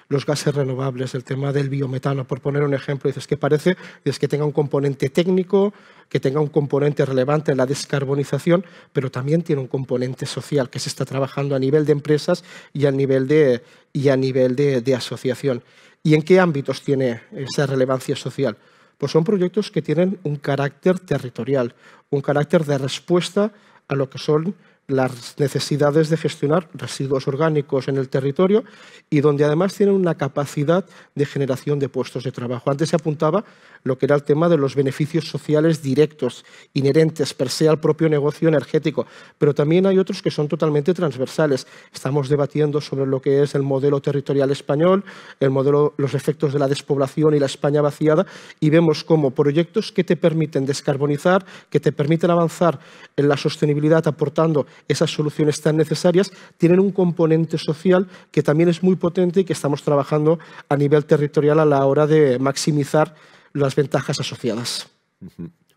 los gases renovables, el tema del biometano, por poner un ejemplo, dices que parece que tenga un componente técnico, que tenga un componente relevante en la descarbonización, pero también tiene un componente social que se está trabajando a nivel de empresas y a nivel de, y a nivel asociación. ¿Y en qué ámbitos tiene esa relevancia social? Pues son proyectos que tienen un carácter territorial, un carácter de respuesta a lo que son las necesidades de gestionar residuos orgánicos en el territorio y donde además tienen una capacidad de generación de puestos de trabajo. Antes se apuntaba lo que era el tema de los beneficios sociales directos, inherentes per se al propio negocio energético, pero también hay otros que son totalmente transversales. Estamos debatiendo sobre lo que es el modelo territorial español, el modelo, los efectos de la despoblación y la España vaciada, y vemos cómo proyectos que te permiten descarbonizar, que te permiten avanzar en la sostenibilidad aportando esas soluciones tan necesarias, tienen un componente social que también es muy potente y que estamos trabajando a nivel territorial a la hora de maximizar las ventajas asociadas.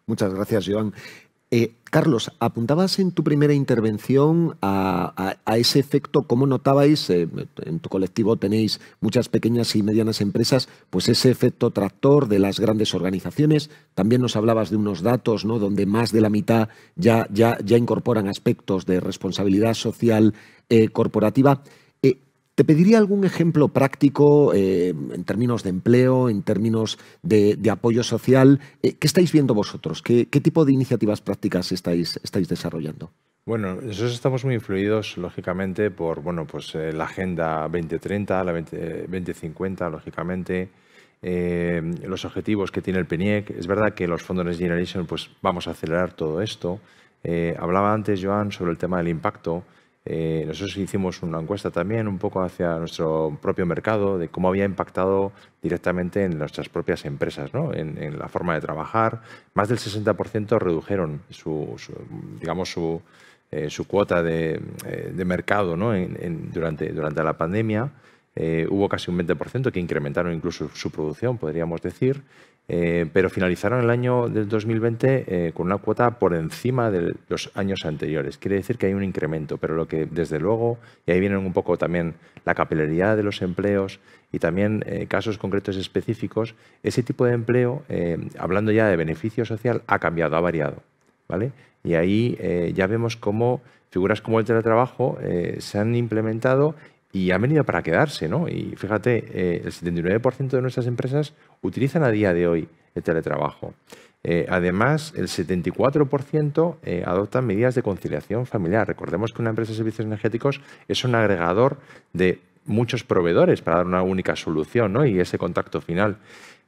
Muchas gracias, Joan. Eh, Carlos, apuntabas en tu primera intervención a, ese efecto, cómo notabais, eh, en tu colectivo tenéis muchas pequeñas y medianas empresas, pues ese efecto tractor de las grandes organizaciones. También nos hablabas de unos datos, ¿no? Donde más de la mitad ya, ya, ya incorporan aspectos de responsabilidad social eh, corporativa. Te pediría algún ejemplo práctico eh, en términos de empleo, en términos de, apoyo social. Eh, ¿Qué estáis viendo vosotros? ¿Qué, tipo de iniciativas prácticas estáis, desarrollando? Bueno, nosotros estamos muy influidos, lógicamente, por bueno, pues, eh, la Agenda 2030, la 2050, lógicamente, los objetivos que tiene el PENIEC. Es verdad que los fondos de Generation pues, vamos a acelerar todo esto. hablaba antes, Joan, sobre el tema del impacto. Eh, nosotros hicimos una encuesta también un poco hacia nuestro propio mercado de cómo había impactado directamente en nuestras propias empresas, en, la forma de trabajar. Más del 60% redujeron su, digamos, su, eh, su cuota de, eh, mercado durante, durante la pandemia. Eh, hubo casi un 20% que incrementaron incluso su producción, podríamos decir, eh, pero finalizaron el año del 2020 eh, con una cuota por encima de los años anteriores. Quiere decir que hay un incremento, pero lo que desde luego, y ahí vienen un poco también la capilaridad de los empleos y también casos concretos específicos, ese tipo de empleo, hablando ya de beneficio social, ha cambiado, ha variado. ¿vale? Y ahí ya vemos cómo figuras como el teletrabajo se han implementado y han venido para quedarse, ¿no? Y fíjate, eh, el 79% de nuestras empresas utilizan a día de hoy el teletrabajo. Eh, además, el 74% eh, adoptan medidas de conciliación familiar. Recordemos que una empresa de servicios energéticos es un agregador de muchos proveedores para dar una única solución y ese contacto final.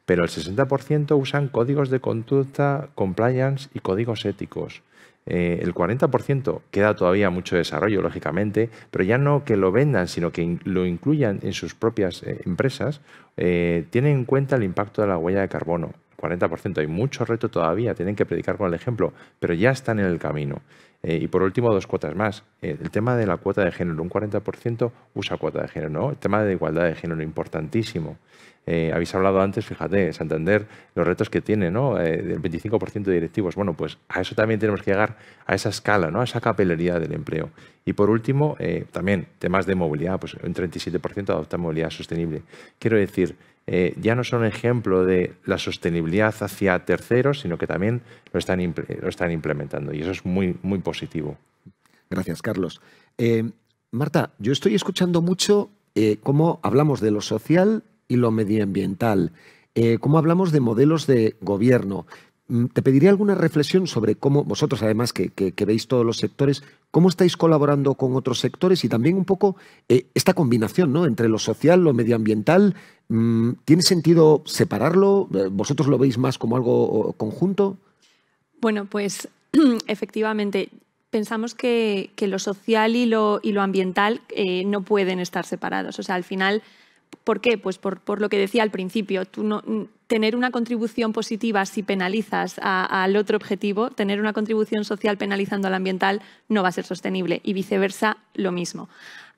Pero el 60% usan códigos de conducta, compliance y códigos éticos. Eh, el 40% queda todavía mucho desarrollo, lógicamente, pero ya no que lo vendan, sino que lo incluyan en sus propias eh, empresas, eh, tienen en cuenta el impacto de la huella de carbono. 40%, hay mucho reto todavía, tienen que predicar con el ejemplo, pero ya están en el camino. y por último, dos cuotas más. el tema de la cuota de género, un 40% usa cuota de género, ¿no? El tema de igualdad de género, importantísimo. Eh, habéis hablado antes, fíjate, Santander, los retos que tiene, ¿no? Eh, del 25% de directivos. Bueno, pues a eso también tenemos que llegar a esa escala, ¿no? A esa capelería del empleo. Y por último, eh, también temas de movilidad, pues un 37% adopta movilidad sostenible. Quiero decir, eh, ya no son ejemplo de la sostenibilidad hacia terceros, sino que también lo están, lo están implementando. Y eso es muy, muy positivo. Gracias, Carlos. Marta, yo estoy escuchando mucho cómo hablamos de lo social y lo medioambiental, eh, cómo hablamos de modelos de gobierno. Mm, te pediría alguna reflexión sobre cómo vosotros, además que, veis todos los sectores, cómo estáis colaborando con otros sectores y también un poco eh, esta combinación ¿no? entre lo social, lo medioambiental. Mm, ¿Tiene sentido separarlo? Eh, ¿Vosotros lo veis más como algo conjunto? Bueno, pues [clears throat] efectivamente, pensamos que, lo social y lo, y lo ambiental no pueden estar separados. O sea, al final ¿Por qué? Pues por, lo que decía al principio, tener una contribución positiva si penalizas al otro objetivo, tener una contribución social penalizando al ambiental no va a ser sostenible y viceversa lo mismo.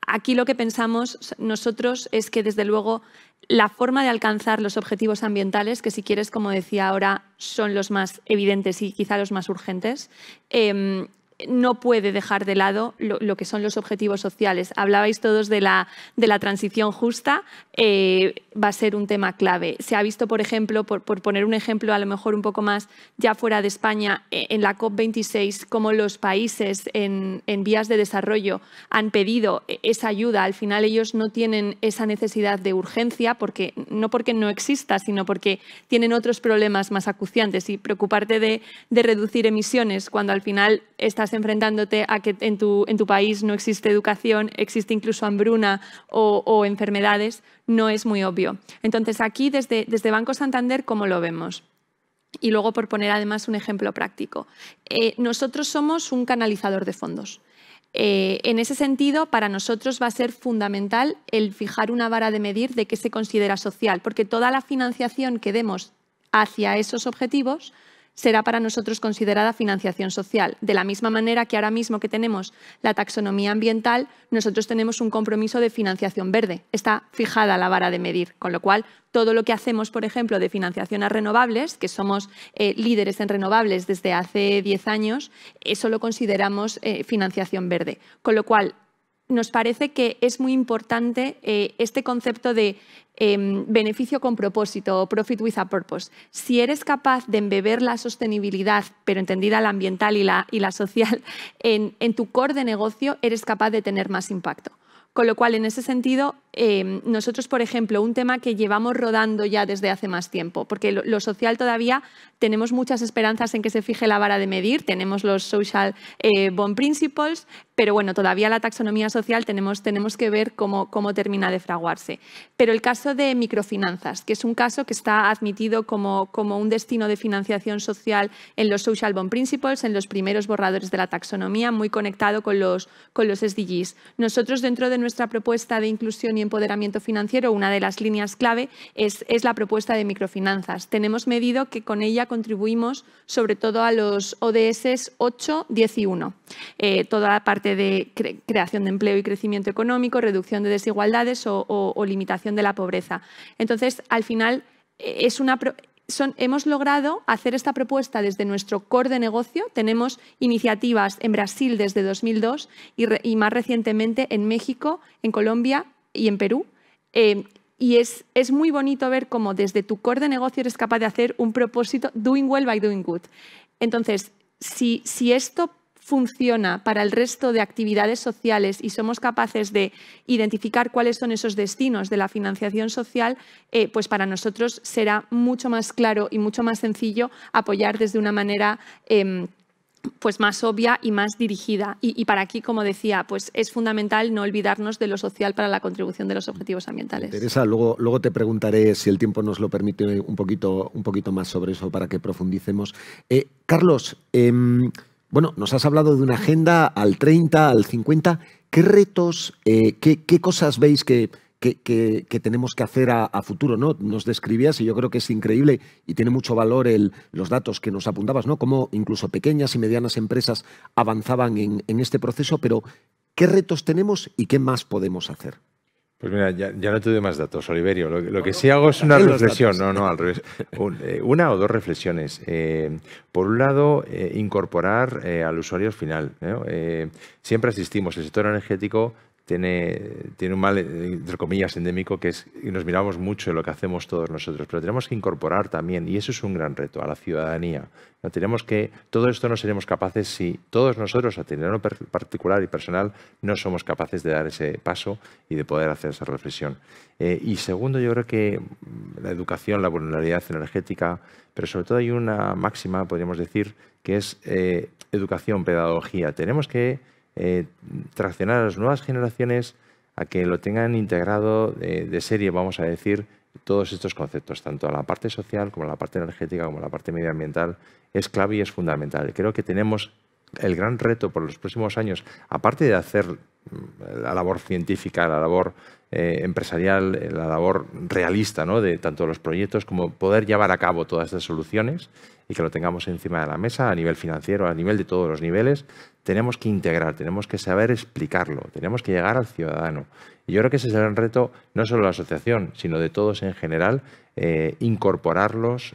Aquí lo que pensamos nosotros es que desde luego la forma de alcanzar los objetivos ambientales, que si quieres, como decía ahora, son los más evidentes y quizá los más urgentes, em, no puede dejar de lado lo, que son los objetivos sociales. Hablabais todos de la, de la transición justa, eh, va a ser un tema clave. Se ha visto, por ejemplo, por, poner un ejemplo a lo mejor un poco más ya fuera de España, eh, en la COP26, cómo los países en, vías de desarrollo han pedido esa ayuda. Al final ellos no tienen esa necesidad de urgencia, porque, no porque no exista, sino porque tienen otros problemas más acuciantes. Y preocuparte de, de reducir emisiones cuando al final estás enfrentándote a que en tu, país no existe educación, existe incluso hambruna o, enfermedades, no es muy obvio. Entonces, aquí desde, Banco Santander, ¿cómo lo vemos? Y luego, por poner además un ejemplo práctico, eh, nosotros somos un canalizador de fondos. Eh, en ese sentido, para nosotros va a ser fundamental el fijar una vara de medir de qué se considera social, porque toda la financiación que demos hacia esos objetivos será para nosotros considerada financiación social. De la misma manera que ahora mismo que tenemos la taxonomía ambiental, nosotros tenemos un compromiso de financiación verde. Está fijada la vara de medir, con lo cual todo lo que hacemos, por ejemplo, de financiación a renovables, que somos eh, líderes en renovables desde hace 10 años, eso lo consideramos eh, financiación verde. Con lo cual, nos parece que es muy importante eh, este concepto de em, beneficio con propósito o profit with a purpose. Si eres capaz de embeber la sostenibilidad, pero entendida la ambiental y la, y la social, en, en tu core de negocio, eres capaz de tener más impacto. Con lo cual, en ese sentido, Em, nosotros, por ejemplo, un tema que llevamos rodando ya desde hace más tiempo, porque lo, social todavía tenemos muchas esperanzas en que se fije la vara de medir, tenemos los social eh, bond principles, pero bueno, todavía la taxonomía social tenemos, tenemos que ver cómo, cómo termina de fraguarse. Pero el caso de microfinanzas, que es un caso que está admitido como, como un destino de financiación social en los social bond principles, en los primeros borradores de la taxonomía, muy conectado con los, con los SDGs. Nosotros, dentro de nuestra propuesta de inclusión y empoderamiento financiero, una de las líneas clave es, la propuesta de microfinanzas. Tenemos medido que con ella contribuimos sobre todo a los ODS 8, 10 y 1. Eh, toda la parte de creación de empleo y crecimiento económico, reducción de desigualdades o, limitación de la pobreza. Entonces, al final, eh, es una, hemos logrado hacer esta propuesta desde nuestro core de negocio. Tenemos iniciativas en Brasil desde 2002 y, y, más recientemente en México, en Colombia y en Perú. Em, y es, es, muy bonito ver cómo desde tu core de negocio eres capaz de hacer un propósito doing well by doing good. Entonces, si, si esto funciona para el resto de actividades sociales y somos capaces de identificar cuáles son esos destinos de la financiación social, eh, pues para nosotros será mucho más claro y mucho más sencillo apoyar desde una manera... Em, pues más obvia y más dirigida. Y, para aquí, como decía, pues es fundamental no olvidarnos de lo social para la contribución de los objetivos ambientales. Teresa, luego, luego te preguntaré si el tiempo nos lo permite un poquito, un poquito más sobre eso para que profundicemos. Eh, Carlos, em, bueno, nos has hablado de una agenda al 30, al 50. ¿Qué retos, eh, qué, qué cosas veis que que, tenemos que hacer a, futuro, ¿no? Nos describías y yo creo que es increíble y tiene mucho valor los datos que nos apuntabas, ¿no? Cómo incluso pequeñas y medianas empresas avanzaban en, este proceso, pero ¿qué retos tenemos y qué más podemos hacer? Pues mira, ya, no te doy más datos, Oliverio. Lo, que sí hago es una reflexión, no, no, al revés. Eh, una o dos reflexiones. Eh, por un lado, eh, incorporar al usuario final. siempre asistimos, el sector energético tiene, tiene un mal, entre comillas, endémico, que es y nos miramos mucho en lo que hacemos todos nosotros, pero tenemos que incorporar también, y eso es un gran reto, a la ciudadanía. tenemos que, todo esto no seremos capaces si todos nosotros, a tener particular y personal, no somos capaces de dar ese paso y de poder hacer esa reflexión. Eh, y segundo, yo creo que la educación, la vulnerabilidad energética, pero sobre todo hay una máxima, podríamos decir, que es eh, educación, pedagogía. Tenemos que eh, traccionar a las nuevas generaciones a que lo tengan integrado de, serie, vamos a decir, todos estos conceptos, tanto a la parte social como a la parte energética como a la parte medioambiental, es clave y es fundamental. Creo que tenemos el gran reto por los próximos años, aparte de hacer mm, la labor científica, la labor eh, empresarial, eh, la labor realista de tanto los proyectos como poder llevar a cabo todas estas soluciones y que lo tengamos encima de la mesa a nivel financiero, a nivel de todos los niveles, tenemos que integrar, tenemos que saber explicarlo, tenemos que llegar al ciudadano. Y yo creo que ese será gran reto no solo de la asociación, sino de todos en general, eh, incorporarlos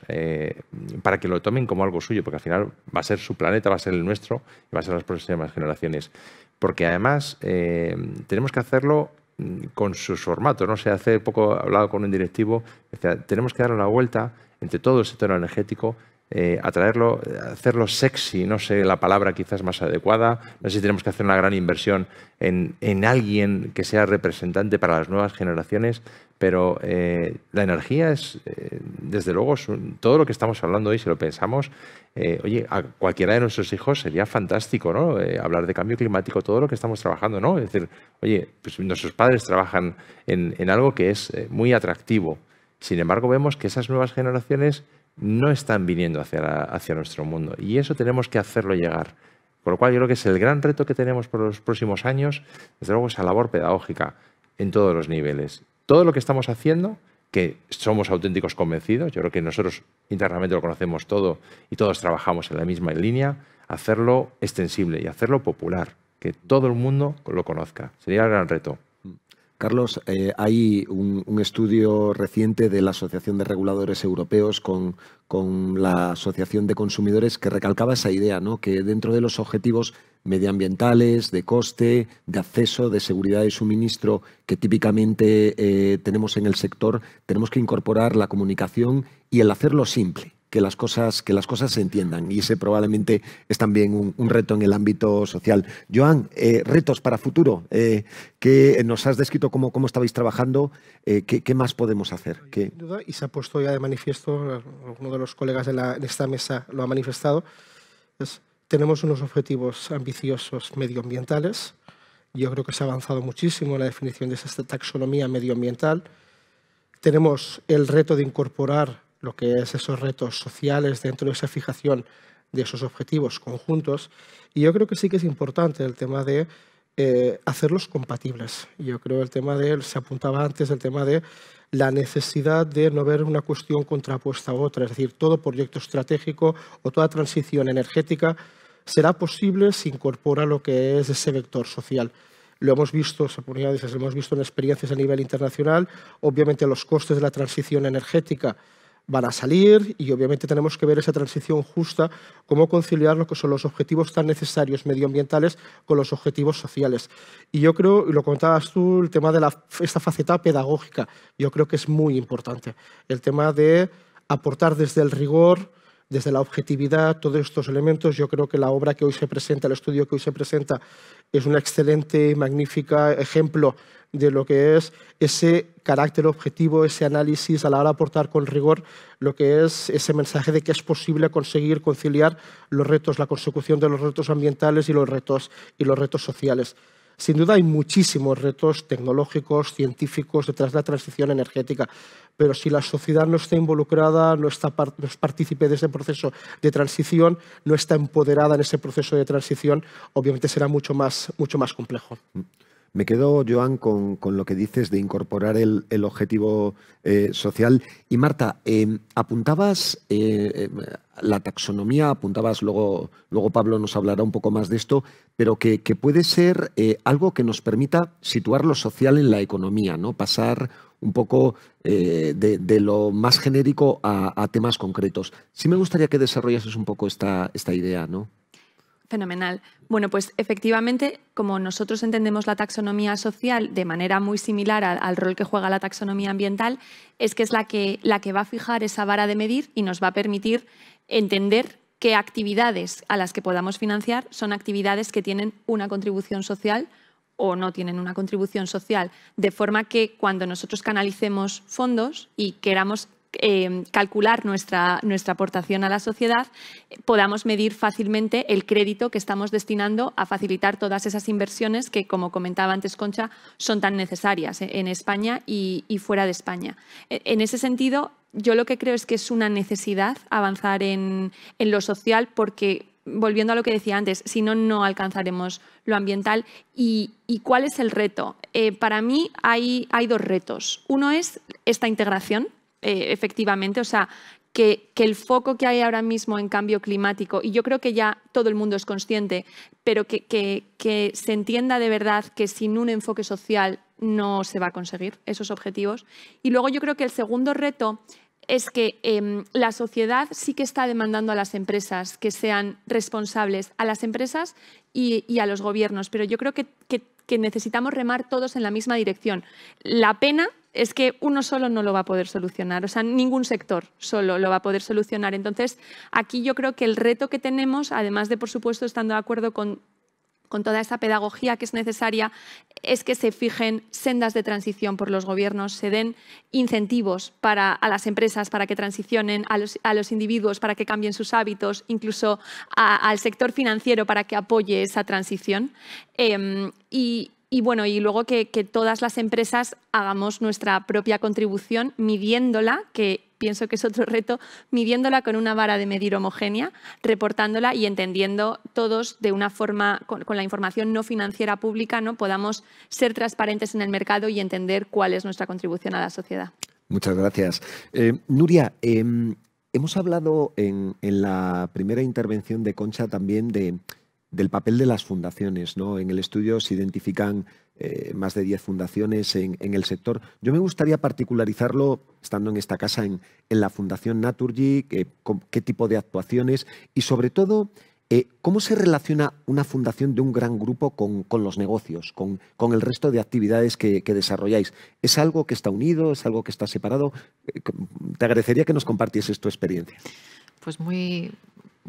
para que lo tomen como algo suyo, porque al final va a ser su planeta, va a ser el nuestro y va a ser las próximas generaciones. Porque además tenemos que hacerlo Mm, con sus formatos. ¿no? sé, hace poco he hablado con un directivo, decía, tenemos que dar la vuelta entre todo el sector energético eh, atraerlo, hacerlo sexy, no sé la palabra quizás más adecuada, no sé si tenemos que hacer una gran inversión en, alguien que sea representante para las nuevas generaciones, pero eh, la energía es, eh, desde luego, todo lo que estamos hablando hoy, si lo pensamos, oye, a cualquiera de nuestros hijos sería fantástico, ¿no? hablar de cambio climático, todo lo que estamos trabajando, ¿no? Es decir, oye, pues nuestros padres trabajan en, en algo que es muy atractivo. Sin embargo, vemos que esas nuevas generaciones no están viniendo hacia, nuestro mundo. Y eso tenemos que hacerlo llegar. Por lo cual yo creo que es el gran reto que tenemos por los próximos años, desde luego esa labor pedagógica en todos los niveles. Todo lo que estamos haciendo, que somos auténticos convencidos, yo creo que nosotros internamente lo conocemos todo y todos trabajamos en la misma línea, hacerlo extensible y hacerlo popular, que todo el mundo lo conozca. Sería el gran reto. Carlos, eh, hay un, estudio reciente de la Asociación de Reguladores Europeos con, con, la Asociación de Consumidores que recalcaba esa idea, ¿no? que dentro de los objetivos medioambientales, de coste, de acceso, de seguridad de suministro que típicamente eh, tenemos en el sector, tenemos que incorporar la comunicación y el hacerlo simple que las cosas, que las cosas se entiendan. Y ese probablemente es también un, reto en el ámbito social. Joan, eh, retos para futuro. Eh, que nos has descrito cómo, cómo estabais trabajando. Eh, ¿qué, ¿qué, más podemos hacer? ¿Qué? y se ha puesto ya de manifiesto, uno de los colegas de, la, de esta mesa lo ha manifestado. tenemos unos objetivos ambiciosos medioambientales. Yo creo que se ha avanzado muchísimo en la definición de esta taxonomía medioambiental. Tenemos el reto de incorporar lo que es esos retos sociales dentro de esa fijación de esos objetivos conjuntos. Y yo creo que sí que es importante el tema de eh, hacerlos compatibles. Yo creo el tema de, se apuntaba antes, el tema de la necesidad de no ver una cuestión contrapuesta a otra. Es decir, todo proyecto estratégico o toda transición energética será posible si incorpora lo que es ese vector social. Lo hemos visto, se lo hemos visto en experiencias a nivel internacional. Obviamente los costes de la transición energética van a salir y obviamente tenemos que ver esa transición justa, cómo conciliar lo que son los objetivos tan necesarios medioambientales con los objetivos sociales. Y yo creo, y lo comentabas tú, el tema de esta faceta pedagógica, yo creo que es muy importante. El tema de aportar desde el rigor, desde la objetividad, todos estos elementos. Yo creo que la obra que hoy se presenta, el estudio que hoy se presenta, es un excelente, magnífico ejemplo de lo que es ese carácter objetivo, ese análisis a la hora de aportar con rigor lo que es ese mensaje de que es posible conseguir conciliar los retos, la consecución de los retos ambientales y los retos, y los retos sociales. Sin duda hay muchísimos retos tecnológicos, científicos detrás de la transición energética, pero si la sociedad no está involucrada, no, está, es partícipe de ese proceso de transición, no está empoderada en ese proceso de transición, obviamente será mucho más, mucho más complejo. Mm. Me quedo, Joan, con, lo que dices de incorporar el, objetivo eh, social. Y Marta, em, apuntabas eh, em, la taxonomía, apuntabas, luego, luego Pablo nos hablará un poco más de esto, pero que, que puede ser eh, algo que nos permita situar lo social en la economía, ¿no? Pasar un poco de, lo más genérico a, a, temas concretos. Sí me gustaría que desarrollases un poco esta, esta idea, ¿no? Fenomenal. Bueno, pues efectivamente, como nosotros entendemos la taxonomía social de manera muy similar al, rol que juega la taxonomía ambiental, es que es la que, la que va a fijar esa vara de medir y nos va a permitir entender qué actividades a las que podamos financiar son actividades que tienen una contribución social o no tienen una contribución social, de forma que cuando nosotros canalicemos fondos y queramos Em, calcular nuestra, nuestra aportación a la sociedad, podamos medir fácilmente el crédito que estamos destinando a facilitar todas esas inversiones que, como comentaba antes Concha, son tan necesarias eh, en España y, fuera de España. E, en ese sentido, yo lo que creo es que es una necesidad avanzar en, lo social porque volviendo a lo que decía antes, si no, no alcanzaremos lo ambiental. ¿Y, cuál es el reto? Eh, para mí hay, dos retos. Uno es esta integración eh, efectivamente, o sea, que, el foco que hay ahora mismo en cambio climático, y yo creo que ya todo el mundo es consciente, pero que, se entienda de verdad que sin un enfoque social no se va a conseguir esos objetivos. Y luego yo creo que el segundo reto es que em, la sociedad sí que está demandando a las empresas que sean responsables, a las empresas y, a los gobiernos, pero yo creo que necesitamos remar todos en la misma dirección. La pena es que uno solo no lo va a poder solucionar, o sea, ningún sector solo lo va a poder solucionar. Entonces, aquí yo creo que el reto que tenemos, además de, por supuesto, estando de acuerdo con toda esa pedagogía que es necesaria, es que se fijen sendas de transición por los gobiernos, se den incentivos para, a las empresas para que transicionen, a los, individuos para que cambien sus hábitos, incluso al sector financiero para que apoye esa transición. Em, y, y bueno, y luego que, todas las empresas hagamos nuestra propia contribución midiéndola, que pienso que es otro reto, midiéndola con una vara de medir homogénea, reportándola y entendiendo todos de una forma, con, la información no financiera pública, ¿no? podamos ser transparentes en el mercado y entender cuál es nuestra contribución a la sociedad. Muchas gracias. Eh, Nuria, em, hemos hablado en, la primera intervención de Concha también de del papel de las fundaciones. ¿no? En el estudio se identifican eh, más de 10 fundaciones en, el sector. Yo me gustaría particularizarlo, estando en esta casa, en, la Fundación Naturgy, eh, qué tipo de actuaciones y sobre todo... Eh, ¿Cómo se relaciona una fundación de un gran grupo con, los negocios, con, el resto de actividades que, que, desarrolláis? ¿Es algo que está unido? ¿Es algo que está separado? te agradecería que nos compartieses tu experiencia. Pues muy,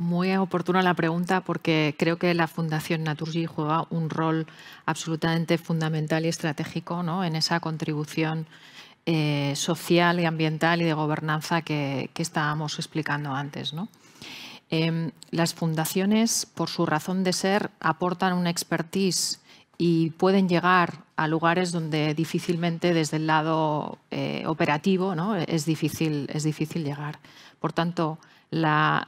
muy oportuna la pregunta porque creo que la Fundación Naturgy juega un rol absolutamente fundamental y estratégico en esa contribución eh, social y ambiental y de gobernanza que, estábamos explicando antes. Em, las fundaciones, por su razón de ser, aportan una expertise y pueden llegar a lugares donde difícilmente desde el lado eh, operativo es, difícil, es difícil llegar. Por tanto, la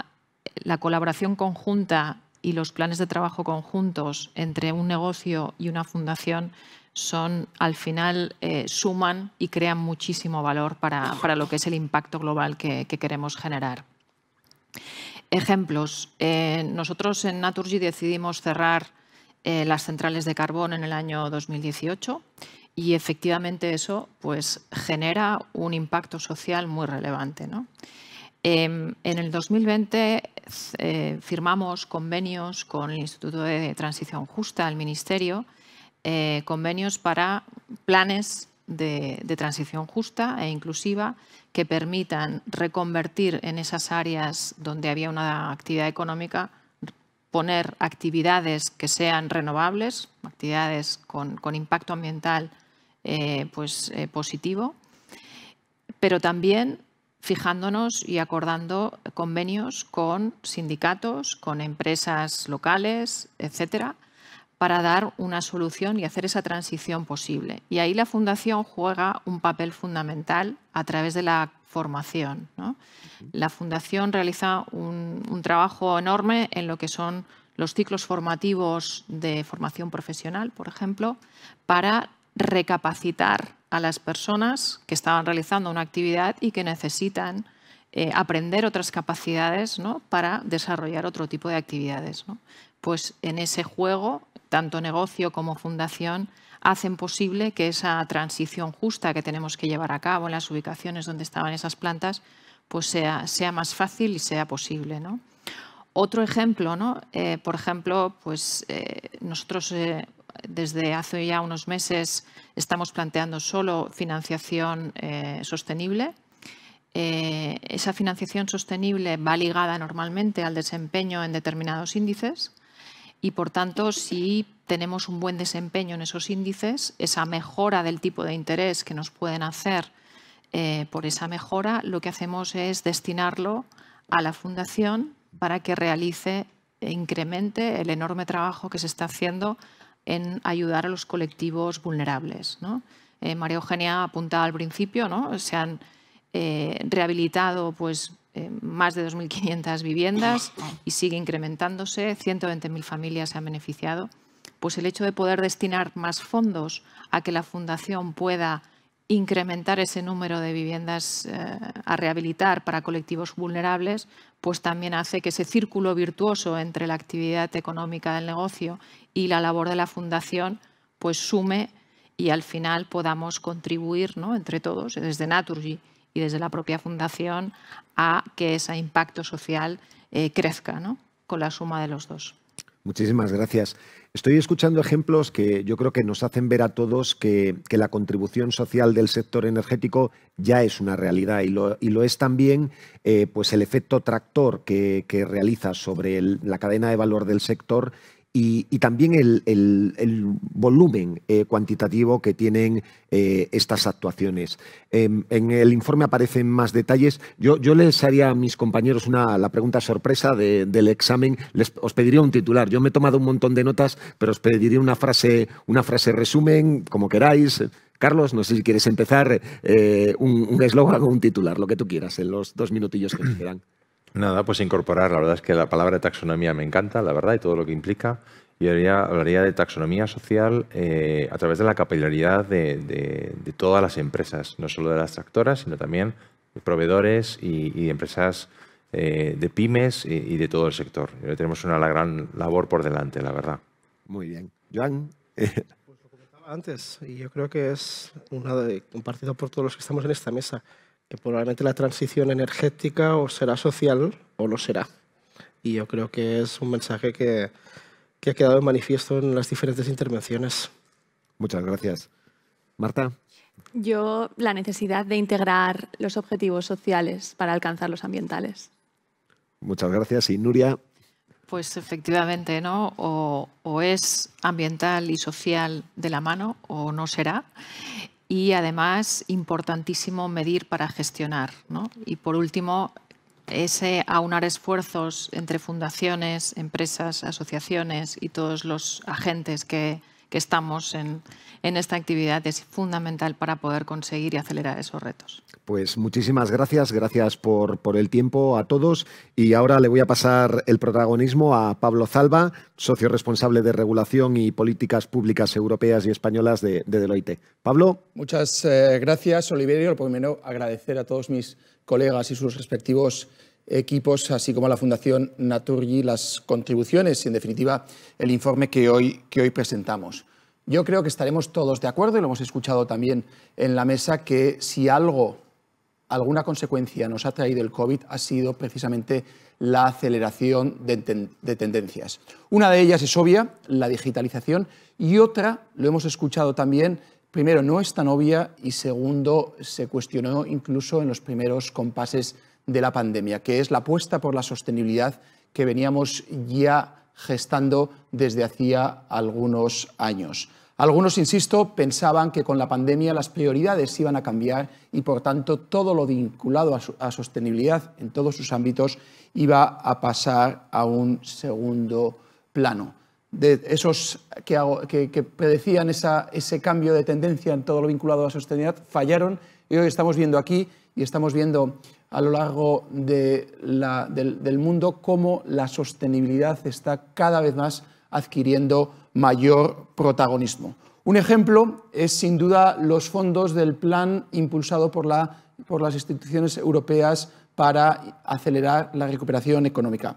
la colaboración conjunta y los planes de trabajo conjuntos entre un negocio y una fundación son al final eh, suman y crean muchísimo valor para, lo que es el impacto global que, queremos generar. Ejemplos. Eh, nosotros en Naturgy decidimos cerrar eh, las centrales de carbón en el año 2018 y efectivamente eso pues, genera un impacto social muy relevante. Em, en el 2020 eh, firmamos convenios con el Instituto de Transición Justa, el Ministerio, eh, convenios para planes de, transición justa e inclusiva que permitan reconvertir en esas áreas donde había una actividad económica, poner actividades que sean renovables, actividades con, impacto ambiental eh, pues, positivo, pero también fijándonos y acordando convenios con sindicatos, con empresas locales, etcétera, para dar una solución y hacer esa transición posible. Y ahí la Fundación juega un papel fundamental a través de la formación. La Fundación realiza un trabajo enorme en lo que son los ciclos formativos de formación profesional, por ejemplo, para recapacitar a las personas que estaban realizando una actividad y que necesitan eh, aprender otras capacidades ¿no? para desarrollar otro tipo de actividades. Pues en ese juego, tanto negocio como fundación hacen posible que esa transición justa que tenemos que llevar a cabo en las ubicaciones donde estaban esas plantas pues sea, sea más fácil y sea posible. ¿no? Otro ejemplo, ¿no? Eh, por ejemplo, pues eh, nosotros desde hace ya unos meses estamos planteando solo financiación eh, sostenible. Eh, esa financiación sostenible va ligada normalmente al desempeño en determinados índices y, por tanto, si tenemos un buen desempeño en esos índices, esa mejora del tipo de interés que nos pueden hacer eh, por esa mejora, lo que hacemos es destinarlo a la fundación para que realice e incremente el enorme trabajo que se está haciendo en ayudar a los colectivos vulnerables. ¿no? Eh, María Eugenia apuntaba al principio, ¿no? se han eh, rehabilitado pues, eh, más de 2.500 viviendas y sigue incrementándose, 120.000 familias se han beneficiado. Pues el hecho de poder destinar más fondos a que la Fundación pueda incrementar ese número de viviendas a rehabilitar para colectivos vulnerables, pues también hace que ese círculo virtuoso entre la actividad económica del negocio y la labor de la fundación pues sume y al final podamos contribuir ¿no? entre todos, desde Naturgy y desde la propia fundación, a que ese impacto social eh, crezca ¿no? con la suma de los dos. Muchísimas gracias. Estoy escuchando ejemplos que yo creo que nos hacen ver a todos que, la contribución social del sector energético ya es una realidad y lo, es también eh, pues el efecto tractor que, realiza sobre la cadena de valor del sector y, también el, volumen eh, cuantitativo que tienen eh, estas actuaciones. Em, en, el informe aparecen más detalles. Yo, yo les haría a mis compañeros una, la pregunta sorpresa del examen. Les, os pediría un titular. Yo me he tomado un montón de notas, pero os pediría una frase, una frase resumen, como queráis. Carlos, no sé si quieres empezar eh, un eslogan o un titular, lo que tú quieras, en los dos minutillos que me quedan. Nada, pues incorporar. La verdad es que la palabra taxonomía me encanta, la verdad, y todo lo que implica. Y hablaría, de taxonomía social eh, a través de la capilaridad de, todas las empresas, no solo de las tractoras, sino también de proveedores y, empresas eh, de pymes y, de todo el sector. Eh, tenemos una gran labor por delante, la verdad. Muy bien. Joan. Pues antes, y yo creo que es una de, compartido por todos los que estamos en esta mesa que probablemente la transición energética o será social o no será. Y yo creo que es un mensaje que, ha quedado manifiesto en las diferentes intervenciones. Muchas gracias. Marta. Yo, la necesidad de integrar los objetivos sociales para alcanzar los ambientales. Muchas gracias. Y Nuria. Pues efectivamente, ¿no? o es ambiental y social de la mano o no será y además importantísimo medir para gestionar. Y por último, ese aunar esfuerzos entre fundaciones, empresas, asociaciones y todos los agentes que que estamos en, en esta actividad es fundamental para poder conseguir y acelerar esos retos. Pues muchísimas gracias, gracias por, por, el tiempo a todos y ahora le voy a pasar el protagonismo a Pablo Zalba, socio responsable de regulación y políticas públicas europeas y españolas de, Deloitte. Pablo. Muchas eh, gracias, Oliverio. Lo primero, agradecer a todos mis colegas y sus respectivos equipos, así como la Fundación Naturgy, las contribuciones y, en definitiva, el informe que hoy, que hoy presentamos. Yo creo que estaremos todos de acuerdo, y lo hemos escuchado también en la mesa, que si algo, alguna consecuencia nos ha traído el COVID ha sido precisamente la aceleración de, de tendencias. Una de ellas es obvia, la digitalización, y otra, lo hemos escuchado también, primero no es tan obvia y segundo se cuestionó incluso en los primeros compases de la pandemia, que es la apuesta por la sostenibilidad que veníamos ya gestando desde hacía algunos años. Algunos, insisto, pensaban que con la pandemia las prioridades iban a cambiar y, por tanto, todo lo vinculado a, sostenibilidad en todos sus ámbitos iba a pasar a un segundo plano. De esos que, que, predecían ese cambio de tendencia en todo lo vinculado a la sostenibilidad fallaron y hoy estamos viendo aquí y estamos viendo a lo largo del, mundo, cómo la sostenibilidad está cada vez más adquiriendo mayor protagonismo. Un ejemplo es sin duda los fondos del plan impulsado por, por las instituciones europeas para acelerar la recuperación económica,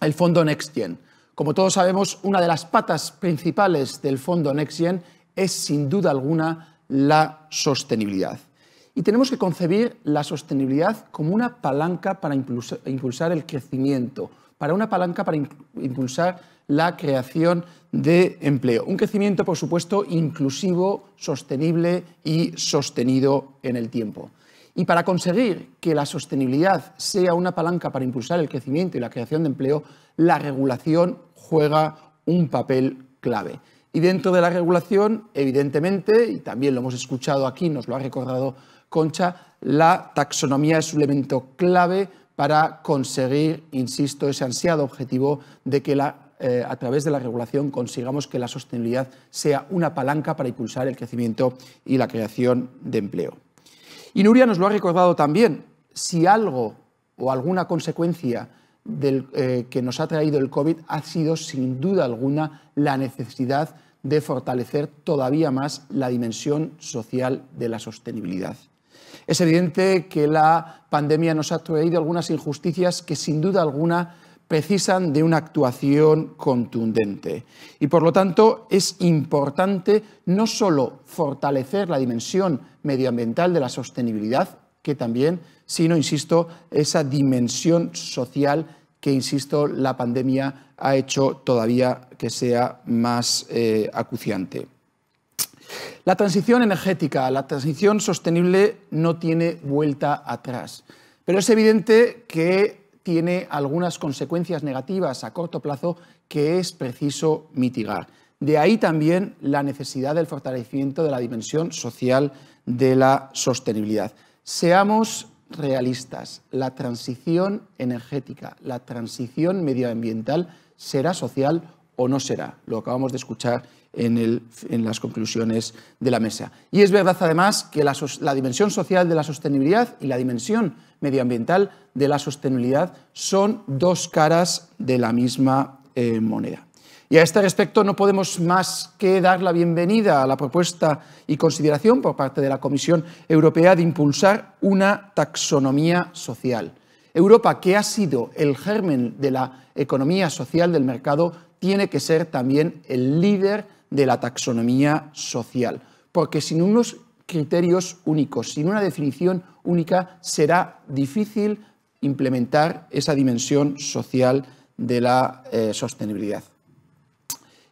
el fondo NextGen. Como todos sabemos, una de las patas principales del fondo NextGen es sin duda alguna la sostenibilidad. Y tenemos que concebir la sostenibilidad como una palanca para impulsar el crecimiento, para una palanca para impulsar la creación de empleo. Un crecimiento, por supuesto, inclusivo, sostenible y sostenido en el tiempo. Y para conseguir que la sostenibilidad sea una palanca para impulsar el crecimiento y la creación de empleo, la regulación juega un papel clave. Y dentro de la regulación, evidentemente, y también lo hemos escuchado aquí, nos lo ha recordado Concha, la taxonomía es un elemento clave para conseguir, insisto, ese ansiado objetivo de que eh, a través de la regulación consigamos que la sostenibilidad sea una palanca para impulsar el crecimiento y la creación de empleo. Y Nuria nos lo ha recordado también, si algo o alguna consecuencia eh, que nos ha traído el COVID ha sido sin duda alguna la necesidad de fortalecer todavía más la dimensión social de la sostenibilidad. Es evidente que la pandemia nos ha traído algunas injusticias que sin duda alguna precisan de una actuación contundente. Y por lo tanto es importante no solo fortalecer la dimensión medioambiental de la sostenibilidad, que también, sino, insisto, esa dimensión social que, insisto, la pandemia ha hecho todavía que sea más eh, acuciante. La transición energética, la transición sostenible no tiene vuelta atrás, pero es evidente que tiene algunas consecuencias negativas a corto plazo que es preciso mitigar. De ahí también la necesidad del fortalecimiento de la dimensión social de la sostenibilidad. Seamos realistas, la transición energética, la transición medioambiental será social o no será. Lo acabamos de escuchar en, las conclusiones de la mesa. Y es verdad además que la, dimensión social de la sostenibilidad y la dimensión medioambiental de la sostenibilidad son dos caras de la misma eh, moneda. Y a este respecto no podemos más que dar la bienvenida a la propuesta y consideración por parte de la Comisión Europea de impulsar una taxonomía social. Europa, que ha sido el germen de la economía social del mercado, tiene que ser también el líder de la taxonomía social, porque sin unos criterios únicos, sin una definición única, será difícil implementar esa dimensión social de la eh, sostenibilidad.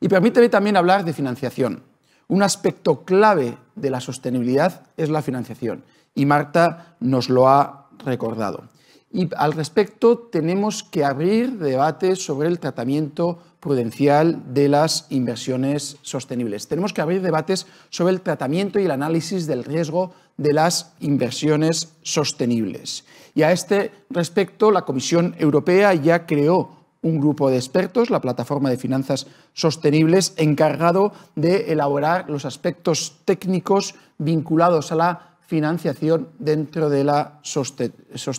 Y permíteme también hablar de financiación. Un aspecto clave de la sostenibilidad es la financiación, y Marta nos lo ha recordado. Y al respecto tenemos que abrir debates sobre el tratamiento prudencial de las inversiones sostenibles. Tenemos que abrir debates sobre el tratamiento y el análisis del riesgo de las inversiones sostenibles. Y a este respecto, la Comisión Europea ya creó un grupo de expertos, la Plataforma de Finanzas Sostenibles, encargado de elaborar los aspectos técnicos vinculados a la financiación dentro de la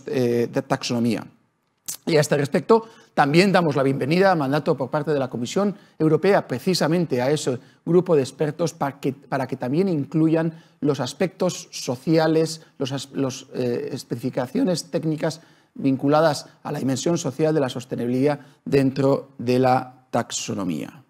eh, taxonomía. Y a este respecto, también damos la bienvenida a mandato por parte de la Comisión Europea precisamente a ese grupo de expertos para que, para que también incluyan los aspectos sociales, las eh, especificaciones técnicas vinculadas a la dimensión social de la sostenibilidad dentro de la taxonomía.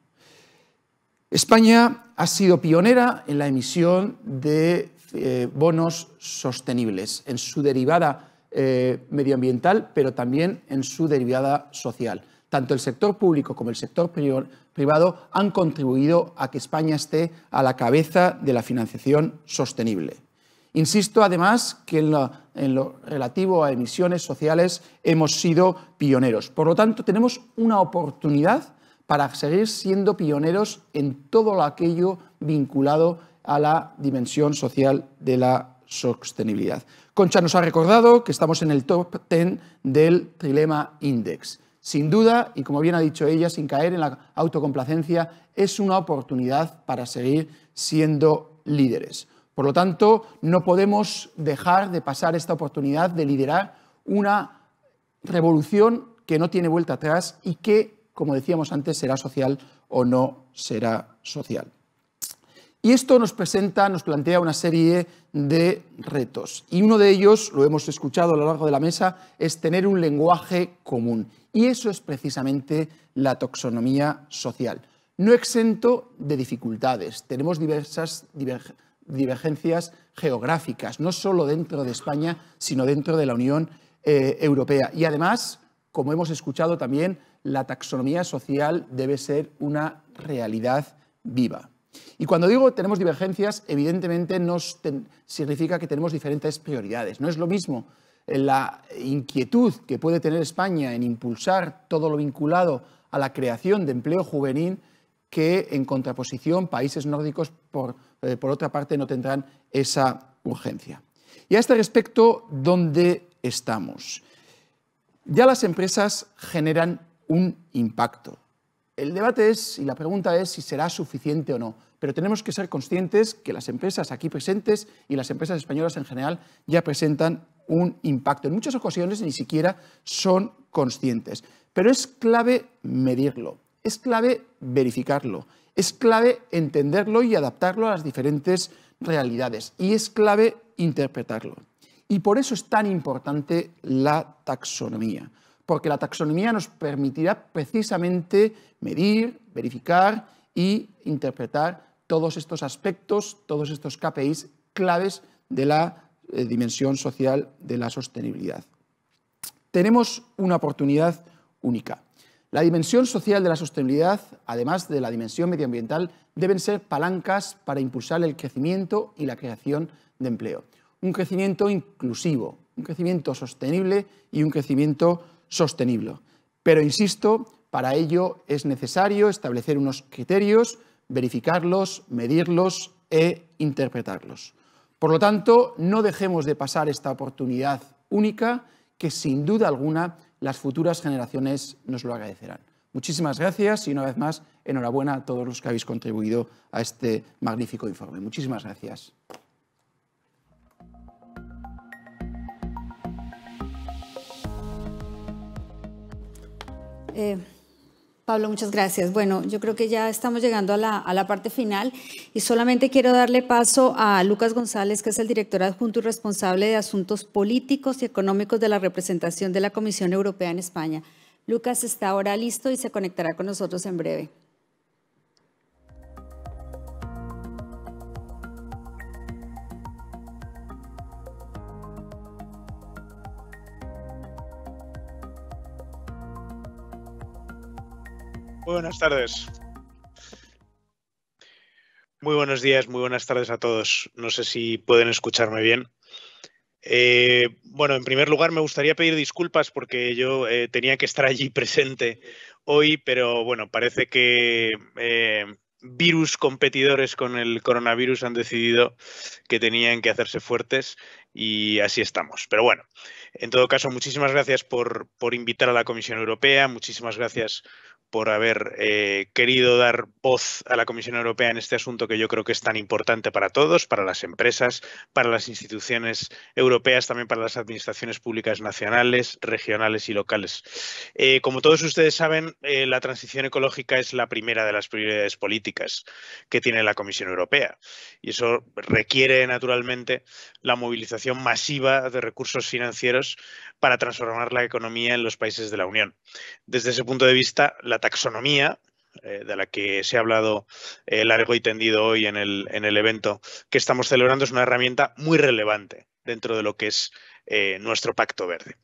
España ha sido pionera en la emisión de eh, bonos sostenibles. En su derivada eh, medioambiental, pero también en su derivada social. Tanto el sector público como el sector privado han contribuido a que España esté a la cabeza de la financiación sostenible. Insisto además que en lo, en lo, relativo a emisiones sociales hemos sido pioneros. Por lo tanto, tenemos una oportunidad para seguir siendo pioneros en todo aquello vinculado a la dimensión social de la sostenibilidad. Concha nos ha recordado que estamos en el top 10 del Trilema Index. Sin duda, y como bien ha dicho ella, sin caer en la autocomplacencia, es una oportunidad para seguir siendo líderes. Por lo tanto, no podemos dejar de pasar esta oportunidad de liderar una revolución que no tiene vuelta atrás y que, como decíamos antes, será social o no será social. Y esto nos presenta, nos plantea una serie de retos. Y uno de ellos, lo hemos escuchado a lo largo de la mesa, es tener un lenguaje común. Y eso es precisamente la taxonomía social. No exento de dificultades. Tenemos diversas divergencias geográficas, no solo dentro de España, sino dentro de la Unión eh, Europea. Y además, como hemos escuchado también, la taxonomía social debe ser una realidad viva. Y cuando digo tenemos divergencias, evidentemente nos significa que tenemos diferentes prioridades. No es lo mismo eh, la inquietud que puede tener España en impulsar todo lo vinculado a la creación de empleo juvenil que en contraposición países nórdicos, por, eh, por otra parte, no tendrán esa urgencia. Y a este respecto, ¿dónde estamos? Ya las empresas generan un impacto. El debate es, y la pregunta es, si será suficiente o no. Pero tenemos que ser conscientes que las empresas aquí presentes y las empresas españolas en general ya presentan un impacto. En muchas ocasiones ni siquiera son conscientes. Pero es clave medirlo, es clave verificarlo, es clave entenderlo y adaptarlo a las diferentes realidades. Y es clave interpretarlo. Y por eso es tan importante la taxonomía porque la taxonomía nos permitirá precisamente medir, verificar y interpretar todos estos aspectos, todos estos KPIs claves de la eh, dimensión social de la sostenibilidad. Tenemos una oportunidad única. La dimensión social de la sostenibilidad, además de la dimensión medioambiental, deben ser palancas para impulsar el crecimiento y la creación de empleo. Un crecimiento inclusivo, un crecimiento sostenible y un crecimiento sostenible. Pero, insisto, para ello es necesario establecer unos criterios, verificarlos, medirlos e interpretarlos. Por lo tanto, no dejemos de pasar esta oportunidad única que sin duda alguna las futuras generaciones nos lo agradecerán. Muchísimas gracias y una vez más enhorabuena a todos los que habéis contribuido a este magnífico informe. Muchísimas gracias. Eh, Pablo, muchas gracias. Bueno, yo creo que ya estamos llegando a la, parte final y solamente quiero darle paso a Lucas González, que es el director adjunto y responsable de asuntos políticos y económicos de la representación de la Comisión Europea en España. Lucas está ahora listo y se conectará con nosotros en breve. Buenas tardes. Muy buenos días, muy buenas tardes a todos. No sé si pueden escucharme bien. Eh, bueno, en primer lugar me gustaría pedir disculpas porque yo eh, tenía que estar allí [laughs] presente hoy, pero bueno, parece que eh, virus competidores con el coronavirus han decidido que tenían que hacerse fuertes y así estamos. Pero bueno, en todo caso, muchísimas gracias por, por invitar a la Comisión Europea, muchísimas gracias por haber eh, querido dar voz a la Comisión Europea en este asunto que yo creo que es tan importante para todos, para las empresas, para las instituciones europeas, también para las administraciones públicas nacionales, regionales y locales. Eh, como todos ustedes saben, eh, la transición ecológica es la primera de las prioridades políticas que tiene la Comisión Europea y eso requiere naturalmente la movilización masiva de recursos financieros para transformar la economía en los países de la Unión. Desde ese punto de vista, la taxonomía, eh, de la que se ha hablado eh, largo y tendido hoy en el, evento que estamos celebrando, es una herramienta muy relevante dentro de lo que es eh, nuestro Pacto Verde.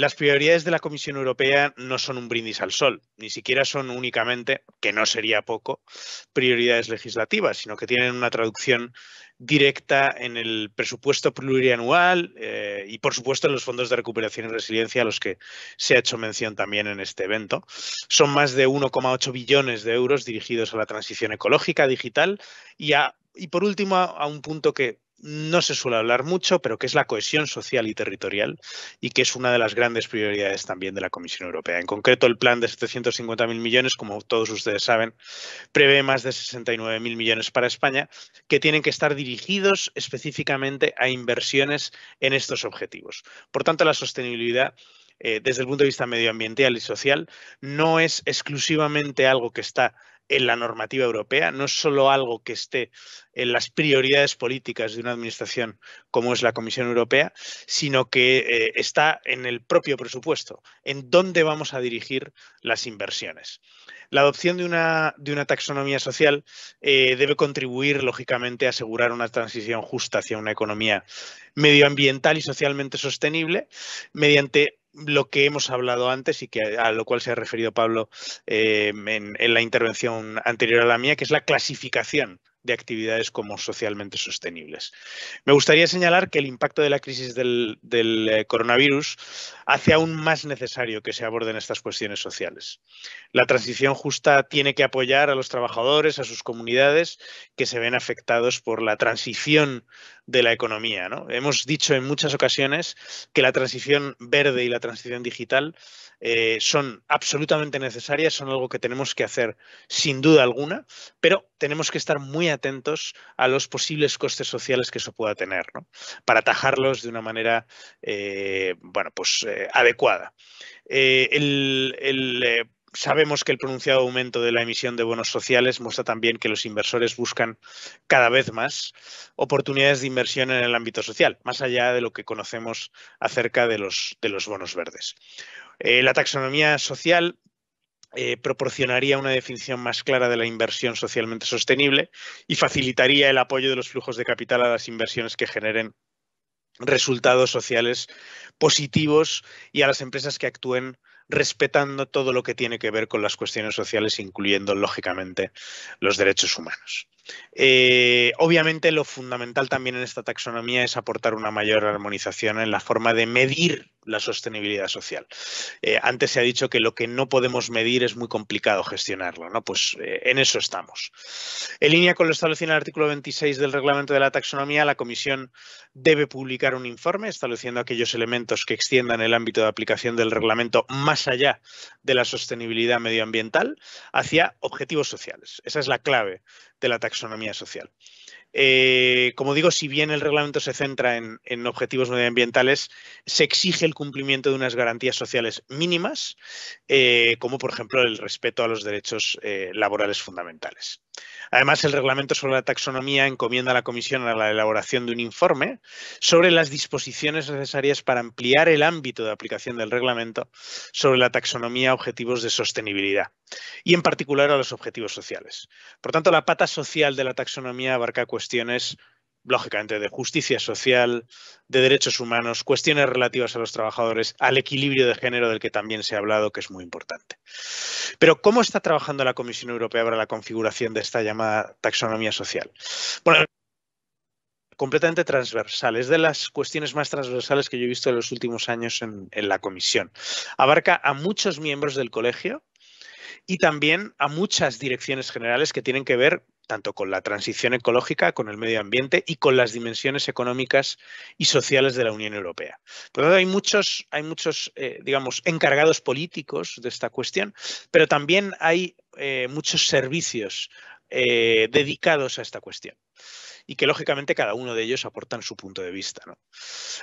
las prioridades de la Comisión Europea no son un brindis al sol, ni siquiera son únicamente, que no sería poco, prioridades legislativas, sino que tienen una traducción directa en el presupuesto plurianual eh, y, por supuesto, en los fondos de recuperación y resiliencia a los que se ha hecho mención también en este evento. Son más de 1,8 billones de euros dirigidos a la transición ecológica, digital y, por último, a un punto que no se suele hablar mucho, pero que es la cohesión social y territorial y que es una de las grandes prioridades también de la Comisión Europea. En concreto, el plan de 750.000 millones, como todos ustedes saben, prevé más de 69.000 millones para España, que tienen que estar dirigidos específicamente a inversiones en estos objetivos. Por tanto, la sostenibilidad eh, desde el punto de vista medioambiental y social no es exclusivamente algo que está en la normativa europea, no es solo algo que esté en las prioridades políticas de una administración como es la Comisión Europea, sino que eh, está en el propio presupuesto, en dónde vamos a dirigir las inversiones. La adopción de una, taxonomía social eh, debe contribuir, lógicamente, a asegurar una transición justa hacia una economía medioambiental y socialmente sostenible mediante lo que hemos hablado antes y que a lo cual se ha referido Pablo eh, en, la intervención anterior a la mía, que es la clasificación de actividades como socialmente sostenibles. Me gustaría señalar que el impacto de la crisis del, del eh, coronavirus hace aún más necesario que se aborden estas cuestiones sociales. La transición justa tiene que apoyar a los trabajadores, a sus comunidades que se ven afectados por la transición de la economía. Hemos dicho en muchas ocasiones que la transición verde y la transición digital eh, son absolutamente necesarias, son algo que tenemos que hacer sin duda alguna, pero tenemos que estar muy atentos a los posibles costes sociales que eso pueda tener, ¿no? para atajarlos de una manera eh, bueno, pues, eh, adecuada. el Sabemos que el pronunciado aumento de la emisión de bonos sociales muestra también que los inversores buscan cada vez más oportunidades de inversión en el ámbito social, más allá de lo que conocemos acerca de los, bonos verdes. Eh, la taxonomía social eh, proporcionaría una definición más clara de la inversión socialmente sostenible y facilitaría el apoyo de los flujos de capital a las inversiones que generen resultados sociales positivos y a las empresas que actúen respetando todo lo que tiene que ver con las cuestiones sociales, incluyendo, lógicamente, los derechos humanos. Eh, obviamente lo fundamental también en esta taxonomía es aportar una mayor armonización en la forma de medir la sostenibilidad social. Eh, antes se ha dicho que lo que no podemos medir es muy complicado gestionarlo, ¿no? Pues eh, en eso estamos. En línea con lo establecido en el artículo 26 del reglamento de la taxonomía, la Comisión debe publicar un informe estableciendo aquellos elementos que extiendan el ámbito de aplicación del reglamento más allá de la sostenibilidad medioambiental hacia objetivos sociales. Esa es la clave de la taxonomía social. Eh, como digo, si bien el reglamento se centra en, objetivos medioambientales, se exige el cumplimiento de unas garantías sociales mínimas, eh, como por ejemplo el respeto a los derechos eh, laborales fundamentales. Además, el reglamento sobre la taxonomía encomienda a la Comisión a la elaboración de un informe sobre las disposiciones necesarias para ampliar el ámbito de aplicación del reglamento sobre la taxonomía a objetivos de sostenibilidad y en particular a los objetivos sociales. Por tanto, la pata social de la taxonomía abarca cuestiones lógicamente, de justicia social, de derechos humanos, cuestiones relativas a los trabajadores, al equilibrio de género del que también se ha hablado, que es muy importante. Pero, ¿cómo está trabajando la Comisión Europea para la configuración de esta llamada taxonomía social? Bueno, completamente transversal. Es de las cuestiones más transversales que yo he visto en los últimos años en, la comisión. Abarca a muchos miembros del colegio y también a muchas direcciones generales que tienen que ver tanto con la transición ecológica, con el medio ambiente y con las dimensiones económicas y sociales de la Unión Europea. Por lo tanto, hay muchos, hay muchos eh, digamos, encargados políticos de esta cuestión, pero también hay eh, muchos servicios eh, dedicados a esta cuestión y que lógicamente cada uno de ellos aportan su punto de vista.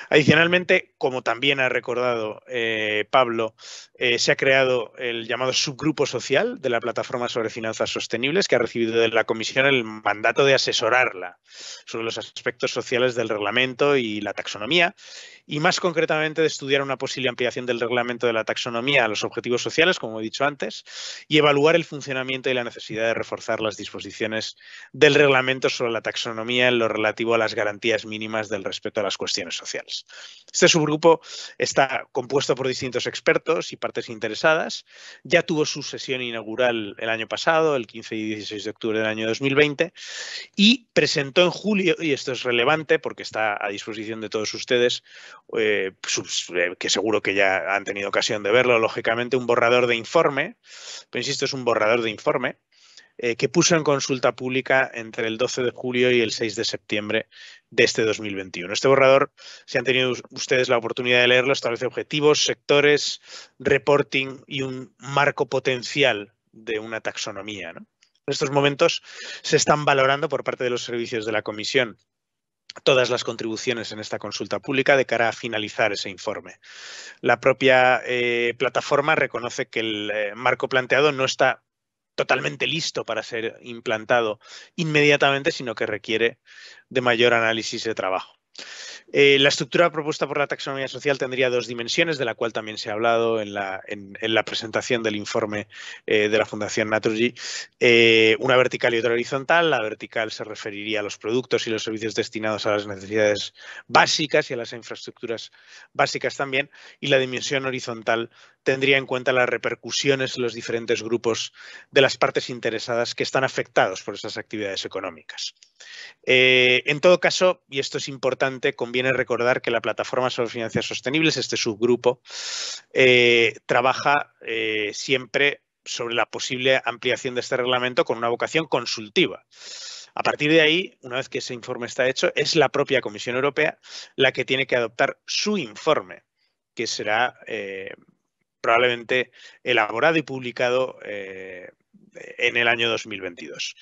Adicionalmente, como también ha recordado eh, Pablo, eh, se ha creado el llamado subgrupo social de la plataforma sobre finanzas sostenibles que ha recibido de la Comisión el mandato de asesorarla sobre los aspectos sociales del reglamento y la taxonomía y más concretamente de estudiar una posible ampliación del reglamento de la taxonomía a los objetivos sociales, como he dicho antes, y evaluar el funcionamiento y la necesidad de reforzar las disposiciones del reglamento sobre la taxonomía en lo relativo a las garantías mínimas del respeto a las cuestiones sociales. Este subgrupo está compuesto por distintos expertos y partes interesadas. Ya tuvo su sesión inaugural el año pasado, el 15 y 16 de octubre del año 2020, y presentó en julio, y esto es relevante porque está a disposición de todos ustedes, eh, eh, que seguro que ya han tenido ocasión de verlo, lógicamente, un borrador de informe, pero insisto, es un borrador de informe eh, que puso en consulta pública entre el 12 de julio y el 6 de septiembre de este 2021. Este borrador, si han tenido ustedes la oportunidad de leerlo, establece objetivos, sectores, reporting y un marco potencial de una taxonomía. En estos momentos se están valorando por parte de los servicios de la Comisión todas las contribuciones en esta consulta pública de cara a finalizar ese informe. La propia eh, plataforma reconoce que el eh, marco planteado no está totalmente listo para ser implantado inmediatamente, sino que requiere de mayor análisis de trabajo. Eh, la estructura propuesta por la taxonomía social tendría dos dimensiones, de la cual también se ha hablado en la, presentación del informe eh, de la Fundación Naturgy, eh, una vertical y otra horizontal. La vertical se referiría a los productos y los servicios destinados a las necesidades básicas y a las infraestructuras básicas también, y la dimensión horizontal tendría en cuenta las repercusiones en los diferentes grupos de las partes interesadas que están afectados por esas actividades económicas. Eh, en todo caso, y esto es importante, conviene recordar que la plataforma sobre finanzas sostenibles, este subgrupo, eh, trabaja eh, siempre sobre la posible ampliación de este reglamento con una vocación consultiva. A partir de ahí, una vez que ese informe está hecho, es la propia Comisión Europea la que tiene que adoptar su informe, que será probablemente elaborado y publicado eh, en el año 2022.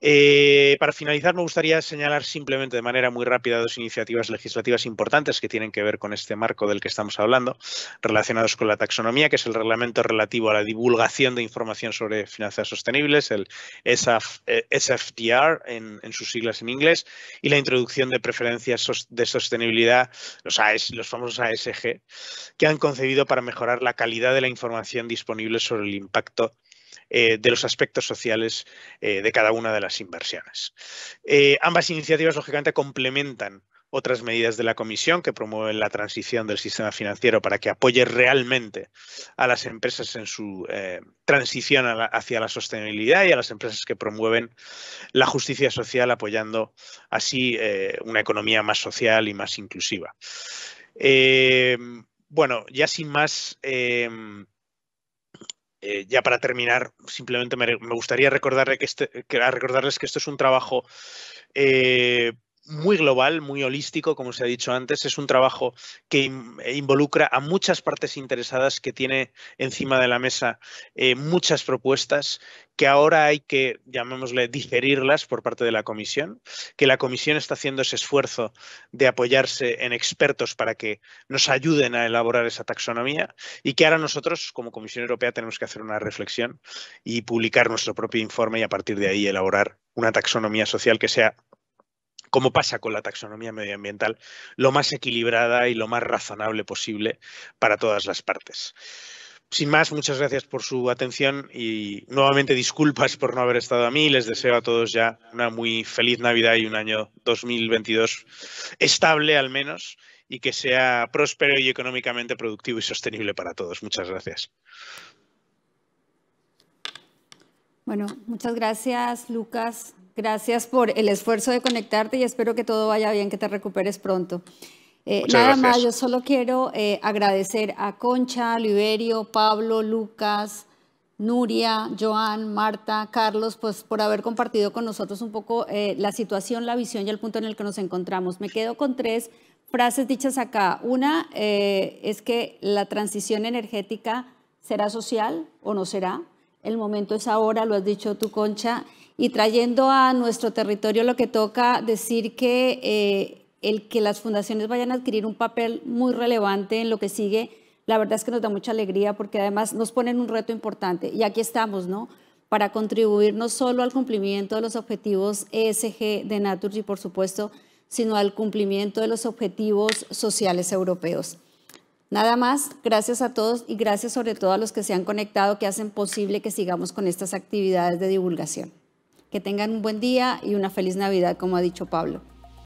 Eh, para finalizar, me gustaría señalar simplemente de manera muy rápida dos iniciativas legislativas importantes que tienen que ver con este marco del que estamos hablando, relacionados con la taxonomía, que es el reglamento relativo a la divulgación de información sobre finanzas sostenibles, el SFDR eh, en, sus siglas en inglés, y la introducción de preferencias de sostenibilidad, los, los famosos ASG, que han concebido para mejorar la calidad de la información disponible sobre el impacto eh, de los aspectos sociales eh, de cada una de las inversiones. Eh, ambas iniciativas, lógicamente, complementan otras medidas de la Comisión que promueven la transición del sistema financiero para que apoye realmente a las empresas en su transición hacia la sostenibilidad y a las empresas que promueven la justicia social apoyando así una economía más social y más inclusiva. bueno, ya sin más eh, ya para terminar, simplemente me, gustaría este, recordarles que esto es un trabajo eh, muy global, muy holístico, como se ha dicho antes. Es un trabajo que eh, involucra a muchas partes interesadas, que tiene encima de la mesa eh, muchas propuestas que ahora hay que, llamémosle, digerirlas por parte de la comisión, que la comisión está haciendo ese esfuerzo de apoyarse en expertos para que nos ayuden a elaborar esa taxonomía y que ahora nosotros, como Comisión Europea, tenemos que hacer una reflexión y publicar nuestro propio informe y a partir de ahí elaborar una taxonomía social que sea como pasa con la taxonomía medioambiental, lo más equilibrada y lo más razonable posible para todas las partes. Sin más, muchas gracias por su atención y nuevamente disculpas por no haber estado a mí. Les deseo a todos ya una muy feliz Navidad y un año 2022 estable al menos y que sea próspero y económicamente productivo y sostenible para todos. Muchas gracias. Bueno, muchas gracias Lucas Gracias por el esfuerzo de conectarte y espero que todo vaya bien, que te recuperes pronto. Eh, nada más, yo solo quiero eh, agradecer a Concha, Liberio, Pablo, Lucas, Nuria, Joan, Marta, Carlos, pues por haber compartido con nosotros un poco eh, la situación, la visión y el punto en el que nos encontramos. Me quedo con tres frases dichas acá. Una es que la transición energética será social o no será. El momento es ahora, lo has dicho tú, Concha y trayendo a nuestro territorio lo que toca decir que eh, el que las fundaciones vayan a adquirir un papel muy relevante en lo que sigue, la verdad es que nos da mucha alegría porque además nos ponen un reto importante y aquí estamos, ¿no? Para contribuir no solo al cumplimiento de los objetivos ESG de Naturgy, por supuesto, sino al cumplimiento de los objetivos sociales europeos. Nada más, gracias a todos y gracias sobre todo a los que se han conectado que hacen posible que sigamos con estas actividades de divulgación. Que tengan un buen día y una feliz Navidad, como ha dicho Pablo.